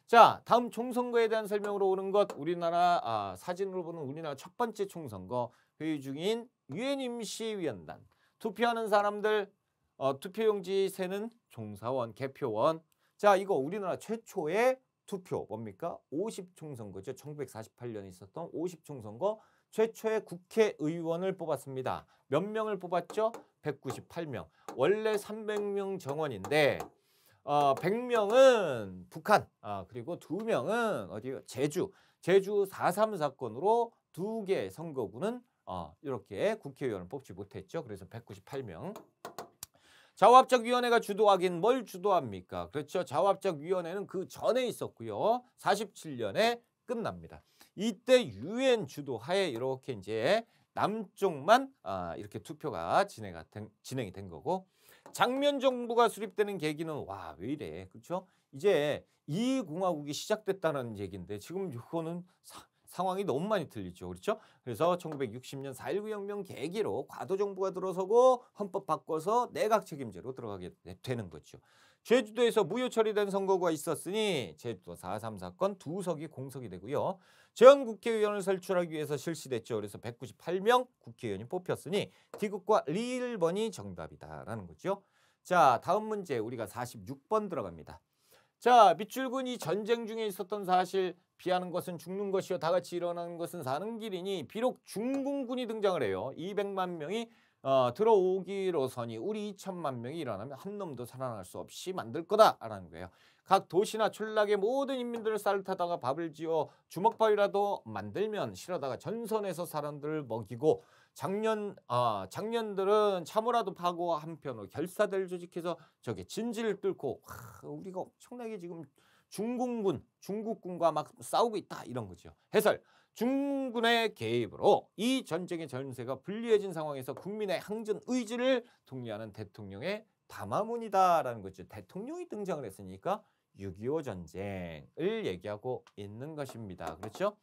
자, 다음 총선거에 대한 설명으로 오는 것 우리나라 아, 사진으로 보는 우리나라 첫 번째 총선거 회의 중인 유엔 임시위원단 투표하는 사람들 어, 투표용지 세는 종사원, 개표원 자, 이거 우리나라 최초의 투표 뭡니까? 50총 선거죠. 1948년에 있었던 50총 선거 최초의 국회의원을 뽑았습니다. 몇 명을 뽑았죠? 198명. 원래 300명 정원인데 어, 100명은 북한, 아, 그리고 2명은 어디 요 제주, 제주 4.3 사건으로 두 개 선거구는 어, 이렇게 국회의원을 뽑지 못했죠. 그래서 198명. 자업적위원회가 주도하긴 뭘 주도합니까? 그렇죠. 자업적위원회는그 전에 있었고요. 47년에 끝납니다. 이때 유엔 주도하에 이렇게 이제 남쪽만 아, 이렇게 투표가 진행이 된, 진행이 된 거고 장면 정부가 수립되는 계기는 와 왜 이래 그렇죠? 이제 이 공화국이 시작됐다는 얘기인데 지금 이거는 사, 상황이 너무 많이 틀리죠. 그렇죠? 그래서 1960년 4.19 혁명 계기로 과도 정부가 들어서고 헌법 바꿔서 내각 책임제로 들어가게 되는 거죠. 제주도에서 무효 처리된 선거가 있었으니 제주도 4.3 사건 두 석이 공석이 되고요. 전 국회의원을 설출하기 위해서 실시됐죠. 그래서 198명 국회의원이 뽑혔으니 D국과 리 1번이 정답이다라는 거죠. 자, 다음 문제 우리가 46번 들어갑니다. 자, 밑줄근이 전쟁 중에 있었던 사실 피하는 것은 죽는 것이요 다 같이 일어나는 것은 사는 길이니 비록 중공군이 등장을 해요. 200만 명이 어, 들어오기로서니 우리 2천만 명이 일어나면 한 놈도 살아날 수 없이 만들 거다라는 거예요. 각 도시나 촌락의 모든 인민들을 쌀을 타다가 밥을 지어 주먹밥이라도 만들면 실어다가 전선에서 사람들을 먹이고 작년 아 어, 작년들은 참으라도 파고 한편으로 결사대를 조직해서 저게 진지를 뚫고 하, 우리가 엄청나게 지금 중공군, 중국군과 막 싸우고 있다 이런 거죠. 해설. 중군의 개입으로 이 전쟁의 전세가 불리해진 상황에서 국민의 항전 의지를 독려하는 대통령의 담화문이다라는 거죠. 대통령이 등장을 했으니까 6.25 전쟁을 얘기하고 있는 것입니다. 그렇죠?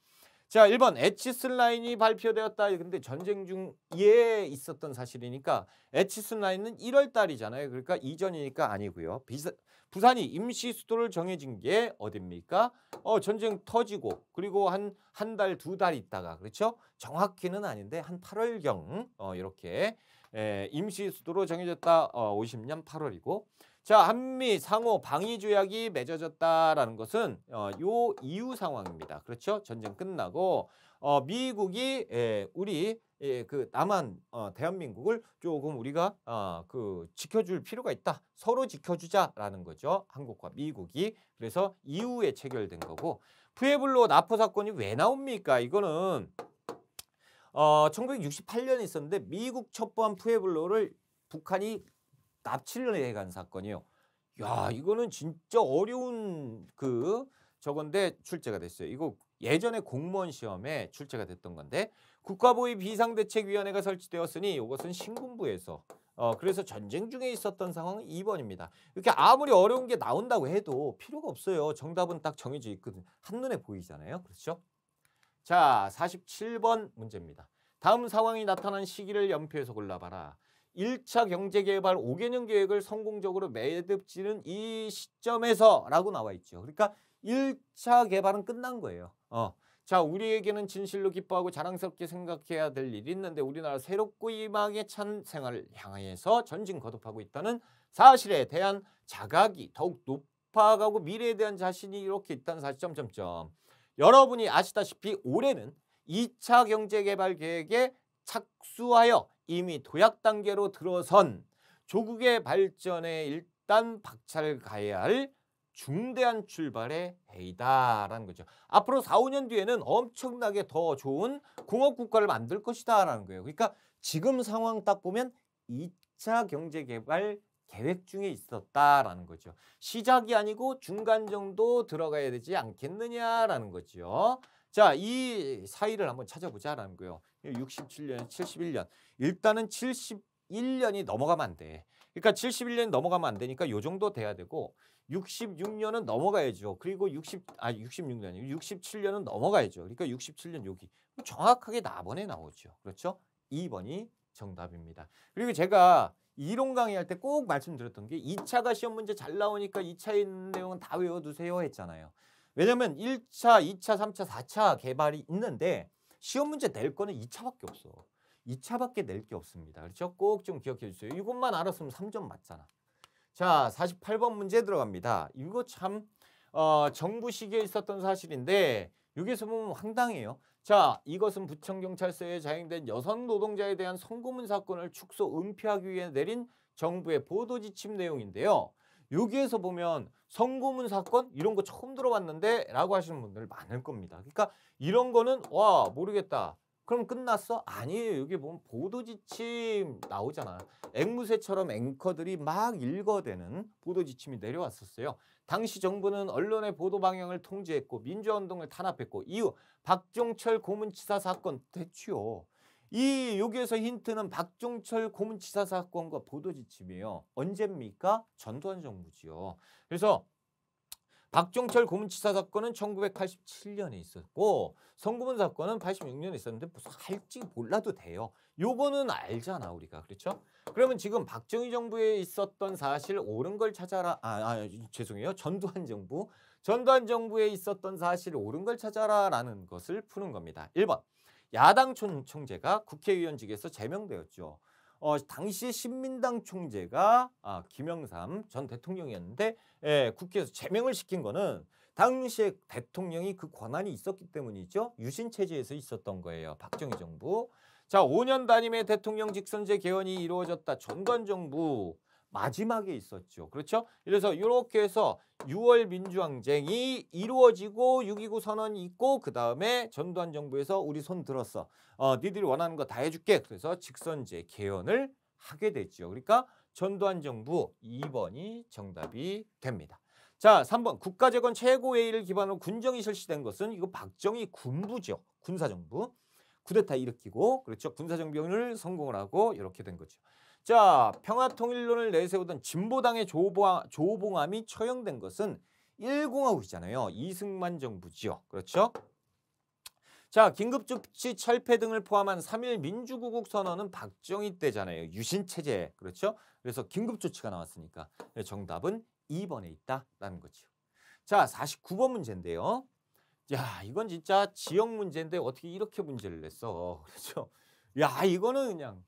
자, 1번 에치슬라인이 발표되었다. 근데 전쟁 중에 있었던 사실이니까 에치슬라인은 1월 달이잖아요. 그러니까 이전이니까 아니고요. 비사, 부산이 임시 수도를 정해진 게 어딥니까? 어, 전쟁 터지고 그리고 한 한 달, 두 달 있다가 그렇죠? 정확히는 아닌데 한 8월경 어, 이렇게 에, 임시 수도로 정해졌다. 어, 50년 8월이고 자, 한미 상호 방위 조약이 맺어졌다라는 것은 어, 요 이후 상황입니다. 그렇죠? 전쟁 끝나고 어, 미국이 예, 우리 예, 그 남한 어, 대한민국을 조금 우리가 어, 그 지켜줄 필요가 있다. 서로 지켜주자라는 거죠. 한국과 미국이 그래서 이후에 체결된 거고 푸에블로 나포 사건이 왜 나옵니까? 이거는 어, 1968년에 있었는데 미국 첩보한 푸에블로를 북한이 납치를 해간 사건이요 야, 이거는 진짜 어려운 그 저건데 출제가 됐어요. 이거 예전에 공무원 시험에 출제가 됐던 건데 국가보위 비상대책위원회가 설치되었으니 이것은 신군부에서 어, 그래서 전쟁 중에 있었던 상황은 2번입니다. 이렇게 아무리 어려운 게 나온다고 해도 필요가 없어요. 정답은 딱 정해져 있거든. 요 한눈에 보이잖아요. 그렇죠? 자, 47번 문제입니다. 다음 상황이 나타난 시기를 연표에서 골라봐라. 1차 경제개발 5개년 계획을 성공적으로 매듭지는 이 시점에서라고 나와 있죠. 그러니까 1차 개발은 끝난 거예요. 어. 자, 우리에게는 진실로 기뻐하고 자랑스럽게 생각해야 될 일이 있는데 우리나라 새롭고 희망에 찬 생활을 향해서 전진 거듭하고 있다는 사실에 대한 자각이 더욱 높아가고 미래에 대한 자신이 이렇게 있다는 사실 점점점. 여러분이 아시다시피 올해는 2차 경제개발 계획에 착수하여 이미 도약 단계로 들어선 조국의 발전에 일단 박차를 가해야 할 중대한 출발의 해이다라는 거죠. 앞으로 4, 5년 뒤에는 엄청나게 더 좋은 공업국가를 만들 것이다라는 거예요. 그러니까 지금 상황 딱 보면 2차 경제개발 계획 중에 있었다라는 거죠. 시작이 아니고 중간 정도 들어가야 되지 않겠느냐라는 거죠. 자, 이 사이를 한번 찾아보자라는 거예요. 67년, 71년. 일단은 71년이 넘어가면 안 돼. 그러니까 71년이 넘어가면 안 되니까 요 정도 돼야 되고 66년은 넘어가야죠. 그리고 60, 아 66년이 67년은 넘어가야죠. 그러니까 67년 여기 정확하게 나번에 나오죠. 그렇죠? 2번이 정답입니다. 그리고 제가 이론 강의할 때 꼭 말씀드렸던 게 2차가 시험 문제 잘 나오니까 2차에 있는 내용은 다 외워두세요 했잖아요. 왜냐면 1차, 2차, 3차, 4차 개발이 있는데 시험 문제 낼 거는 2차밖에 없어. 2차밖에 낼 게 없습니다. 그렇죠? 꼭 좀 기억해 주세요. 이것만 알았으면 3점 맞잖아. 자, 48번 문제 들어갑니다. 이거 참 어, 정부 시기에 있었던 사실인데 여기서 보면 황당해요. 자, 이것은 부천경찰서에 자행된 여성 노동자에 대한 선고문 사건을 축소 은폐하기 위해 내린 정부의 보도 지침 내용인데요. 여기에서 보면 성고문 사건 이런 거 처음 들어봤는데 라고 하시는 분들 많을 겁니다. 그러니까 이런 거는 와 모르겠다. 그럼 끝났어? 아니에요. 여기 보면 보도지침 나오잖아. 앵무새처럼 앵커들이 막 읽어대는 보도지침이 내려왔었어요. 당시 정부는 언론의 보도 방향을 통제했고 민주화운동을 탄압했고 이후 박종철 고문치사 사건 됐지요. 이 여기에서 힌트는 박종철 고문치사 사건과 보도지침이에요. 언제입니까? 전두환 정부지요. 그래서 박종철 고문치사 사건은 1987년에 있었고 성구문 사건은 86년에 있었는데 무슨 할지 몰라도 돼요. 요거는 알잖아 우리가 그렇죠? 그러면 지금 박정희 정부에 있었던 사실 옳은 걸 찾아라 아, 아 죄송해요 전두환 정부 전두환 정부에 있었던 사실 옳은 걸 찾아라라는 것을 푸는 겁니다. 1번 야당 총재가 국회의원직에서 제명되었죠. 어, 당시 신민당 총재가 아, 김영삼 전 대통령이었는데 예, 국회에서 제명을 시킨 거는 당시에 대통령이 그 권한이 있었기 때문이죠. 유신 체제에서 있었던 거예요. 박정희 정부. 자, 5년 단임의 대통령 직선제 개헌이 이루어졌다. 전관 정부 마지막에 있었죠. 그렇죠? 그래서 이렇게 해서 6월 민주항쟁이 이루어지고 6.29 선언이 있고 그 다음에 전두환 정부에서 우리 손 들었어. 어, 니들이 원하는 거 다 해줄게. 그래서 직선제 개헌을 하게 됐죠. 그러니까 전두환 정부 2번이 정답이 됩니다. 자, 3번 국가재건 최고회의를 기반으로 군정이 실시된 것은 이거 박정희 군부죠. 군사정부. 쿠데타 일으키고 그렇죠. 군사정병을 성공을 하고 이렇게 된 거죠. 자, 평화통일론을 내세우던 진보당의 조보아, 조봉암이 처형된 것은 1공화국이잖아요. 이승만 정부지요. 그렇죠? 자, 긴급조치 철폐 등을 포함한 3일 민주구국 선언은 박정희 때잖아요. 유신체제. 그렇죠? 그래서 긴급조치가 나왔으니까 정답은 2번에 있다라는 거죠 자, 49번 문제인데요. 야, 이건 진짜 지역 문제인데 어떻게 이렇게 문제를 냈어. (laughs) 그렇죠? 야, 이거는 그냥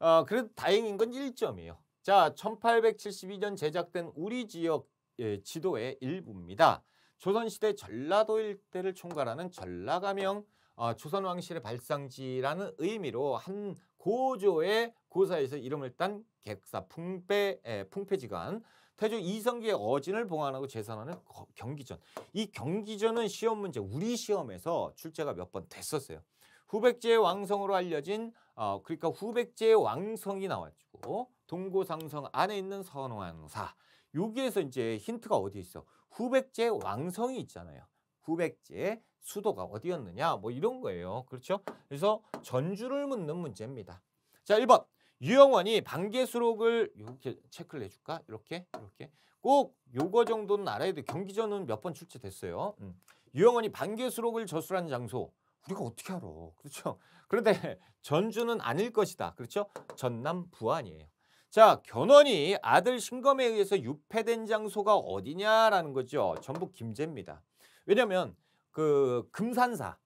어, 그래도 다행인 건 1점이에요. 자, 1872년 제작된 우리 지역 예, 지도의 일부입니다. 조선시대 전라도 일대를 총괄하는 전라가명 어, 조선왕실의 발상지라는 의미로 한 고조의 고사에서 이름을 딴 객사 풍배, 에, 예, 풍패지간 태조 이성계의 어진을 봉안하고 재산하는 경기전. 이 경기전은 시험 문제, 우리 시험에서 출제가 몇 번 됐었어요. 후백제의 왕성으로 알려진 어, 그러니까 후백제의 왕성이 나왔고 동고상성 안에 있는 선왕사 여기에서 이제 힌트가 어디 있어? 후백제 왕성이 있잖아요. 후백제 수도가 어디였느냐 뭐 이런 거예요. 그렇죠? 그래서 전주를 묻는 문제입니다. 자, 1번. 유영원이 방계수록을 이렇게 체크를 해줄까? 이렇게 이렇게 꼭 요거 정도는 알아야 돼. 경기전은 몇 번 출제됐어요. 음. 유영원이 방계수록을 저술한 장소 우리가 어떻게 알아? 그렇죠? 그런데 (laughs) 전주는 아닐 것이다. 그렇죠? 전남 부안이에요. 자, 견훤이 아들 신검에 의해서 유폐된 장소가 어디냐라는 거죠. 전북 김제입니다. 왜냐면 그 금산사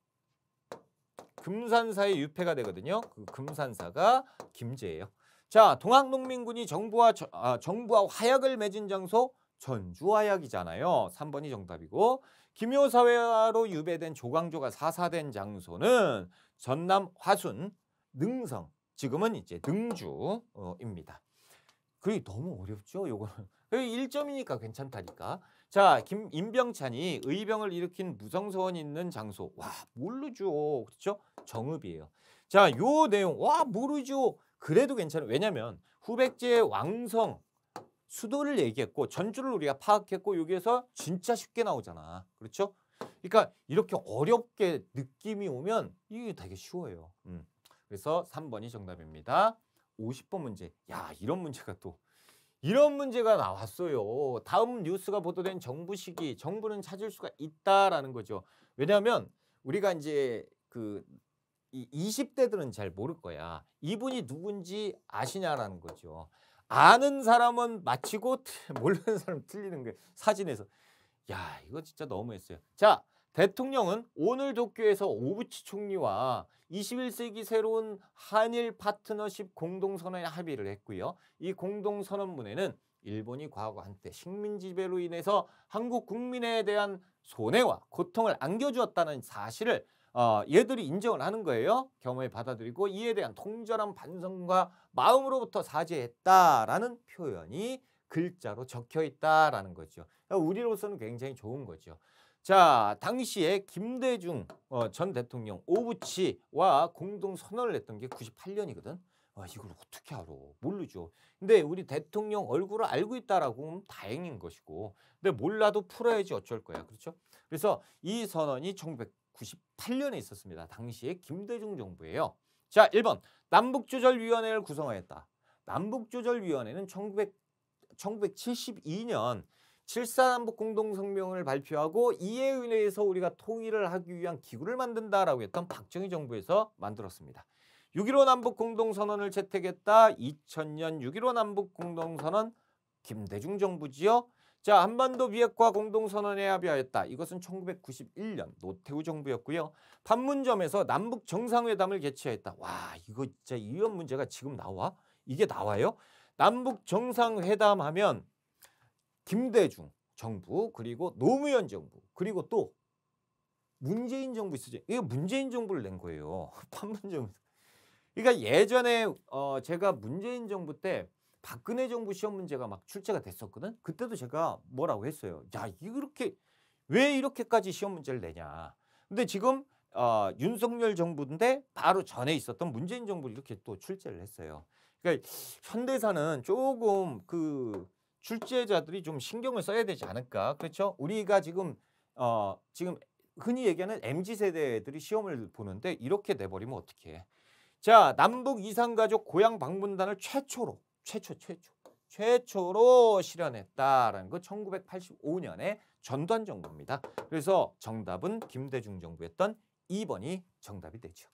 금산사의 유폐가 되거든요. 그 금산사가 김제예요. 자, 동학농민군이 정부와 저, 아, 정부와 화약을 맺은 장소 전주화약이잖아요. 3번이 정답이고 김효사회로 유배된 조광조가 사사된 장소는 전남 화순, 능성, 지금은 이제 능주입니다. 그리 너무 어렵죠, 요거는. 1점이니까 (laughs) 괜찮다니까. 자, 김 임병찬이 의병을 일으킨 무성소원이 있는 장소. 와, 모르죠. 그렇죠? 정읍이에요. 자, 요 내용. 와, 모르죠. 그래도 괜찮아 왜냐면 후백제의 왕성 수도를 얘기했고 전주를 우리가 파악했고 여기에서 진짜 쉽게 나오잖아. 그렇죠? 그러니까 이렇게 어렵게 느낌이 오면 이게 되게 쉬워요. 음. 그래서 3번이 정답입니다. 50번 문제. 야, 이런 문제가 또 이런 문제가 나왔어요. 다음 뉴스가 보도된 정부 시기, 정부는 찾을 수가 있다라는 거죠. 왜냐하면 우리가 이제 그 20대들은 잘 모를 거야. 이분이 누군지 아시냐라는 거죠. 아는 사람은 마치고 모르는 사람 틀리는 거예요. 사진에서. 야, 이거 진짜 너무했어요. 자, 대통령은 오늘 도쿄에서 오부치 총리와 21세기 새로운 한일 파트너십 공동선언에 합의를 했고요. 이 공동선언문에는 일본이 과거 한때 식민지배로 인해서 한국 국민에 대한 손해와 고통을 안겨주었다는 사실을 어, 얘들이 인정을 하는 거예요. 경험에 받아들이고 이에 대한 통절한 반성과 마음으로부터 사죄했다라는 표현이 글자로 적혀 있다라는 거죠. 그러니까 우리로서는 굉장히 좋은 거죠. 자, 당시에 김대중 어, 전 대통령 오부치와 공동 선언을 했던 게 98년이거든. 아, 이걸 어떻게 알아? 모르죠. 근데 우리 대통령 얼굴을 알고 있다라고 하면 다행인 것이고, 근데 몰라도 풀어야지 어쩔 거야. 그렇죠? 그래서 이 선언이 1998년에 있었습니다. 당시에 김대중 정부예요. 자, 1번. 남북조절위원회를 구성하였다. 남북조절위원회는 1998 1972년 7.3남북 공동성명을 발표하고 이에 의해서 우리가 통일을 하기 위한 기구를 만든다라고 했던 박정희 정부에서 만들었습니다. 6.15 남북 공동선언을 채택했다. 2000년 6.15 남북 공동선언 김대중 정부지요. 자, 한반도 비핵화 공동선언에 합의하였다. 이것은 1991년 노태우 정부였고요. 판문점에서 남북 정상회담을 개최했다. 와, 이거 진짜 이런 문제가 지금 나와? 이게 나와요? 남북 정상회담 하면 김대중 정부 그리고 노무현 정부 그리고 또 문재인 정부 있었죠. 이게 문재인 정부를 낸 거예요. (laughs) 판문점. 그러니까 예전에 어 제가 문재인 정부 때 박근혜 정부 시험 문제가 막 출제가 됐었거든. 그때도 제가 뭐라고 했어요. 야 이렇게 왜 이렇게까지 시험 문제를 내냐. 근데 지금 어, 윤석열 정부인데 바로 전에 있었던 문재인 정부를 이렇게 또 출제를 했어요. 그러니까 현대사는 조금 그 출제자들이 좀 신경을 써야 되지 않을까. 그렇죠? 우리가 지금 어 지금 흔히 얘기하는 MZ 세대들이 시험을 보는데 이렇게 내 버리면 어떡해. 자, 남북 이산 가족 고향 방문단을 최초로 최초 최초 최초로 실현했다라는 거 1985년에 전두환 정부입니다. 그래서 정답은 김대중 정부였던 2번이 정답이 되죠.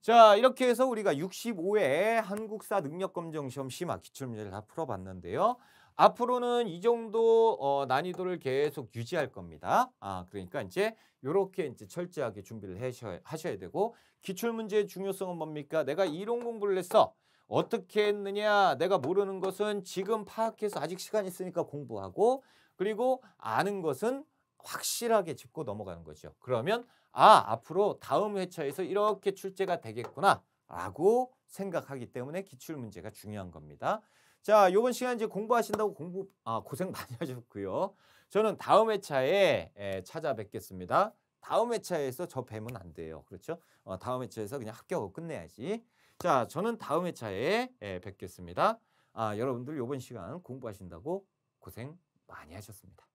자 이렇게 해서 우리가 65회 한국사 능력검정 시험 심화 기출문제를 다 풀어봤는데요. 앞으로는 이 정도 어, 난이도를 계속 유지할 겁니다. 아 그러니까 이제 이렇게 이제 철저하게 준비를 하셔야, 하셔야 되고 기출문제의 중요성은 뭡니까? 내가 이론 공부를 했어. 어떻게 했느냐 내가 모르는 것은 지금 파악해서 아직 시간 있으니까 공부하고 그리고 아는 것은 확실하게 짚고 넘어가는 거죠. 그러면 아 앞으로 다음 회차에서 이렇게 출제가 되겠구나 라고 생각하기 때문에 기출문제가 중요한 겁니다. 자, 요번 시간 이제 공부하신다고 공부 아, 고생 (laughs) 많이 하셨고요. 저는 다음 회차에 에, 예, 찾아뵙겠습니다. 다음 회차에서 저 뵈면 안 돼요. 그렇죠? 어, 다음 회차에서 그냥 합격하고 끝내야지. 자, 저는 다음 회차에 에, 예, 뵙겠습니다. 아, 여러분들 요번 시간 공부하신다고 고생 많이 하셨습니다.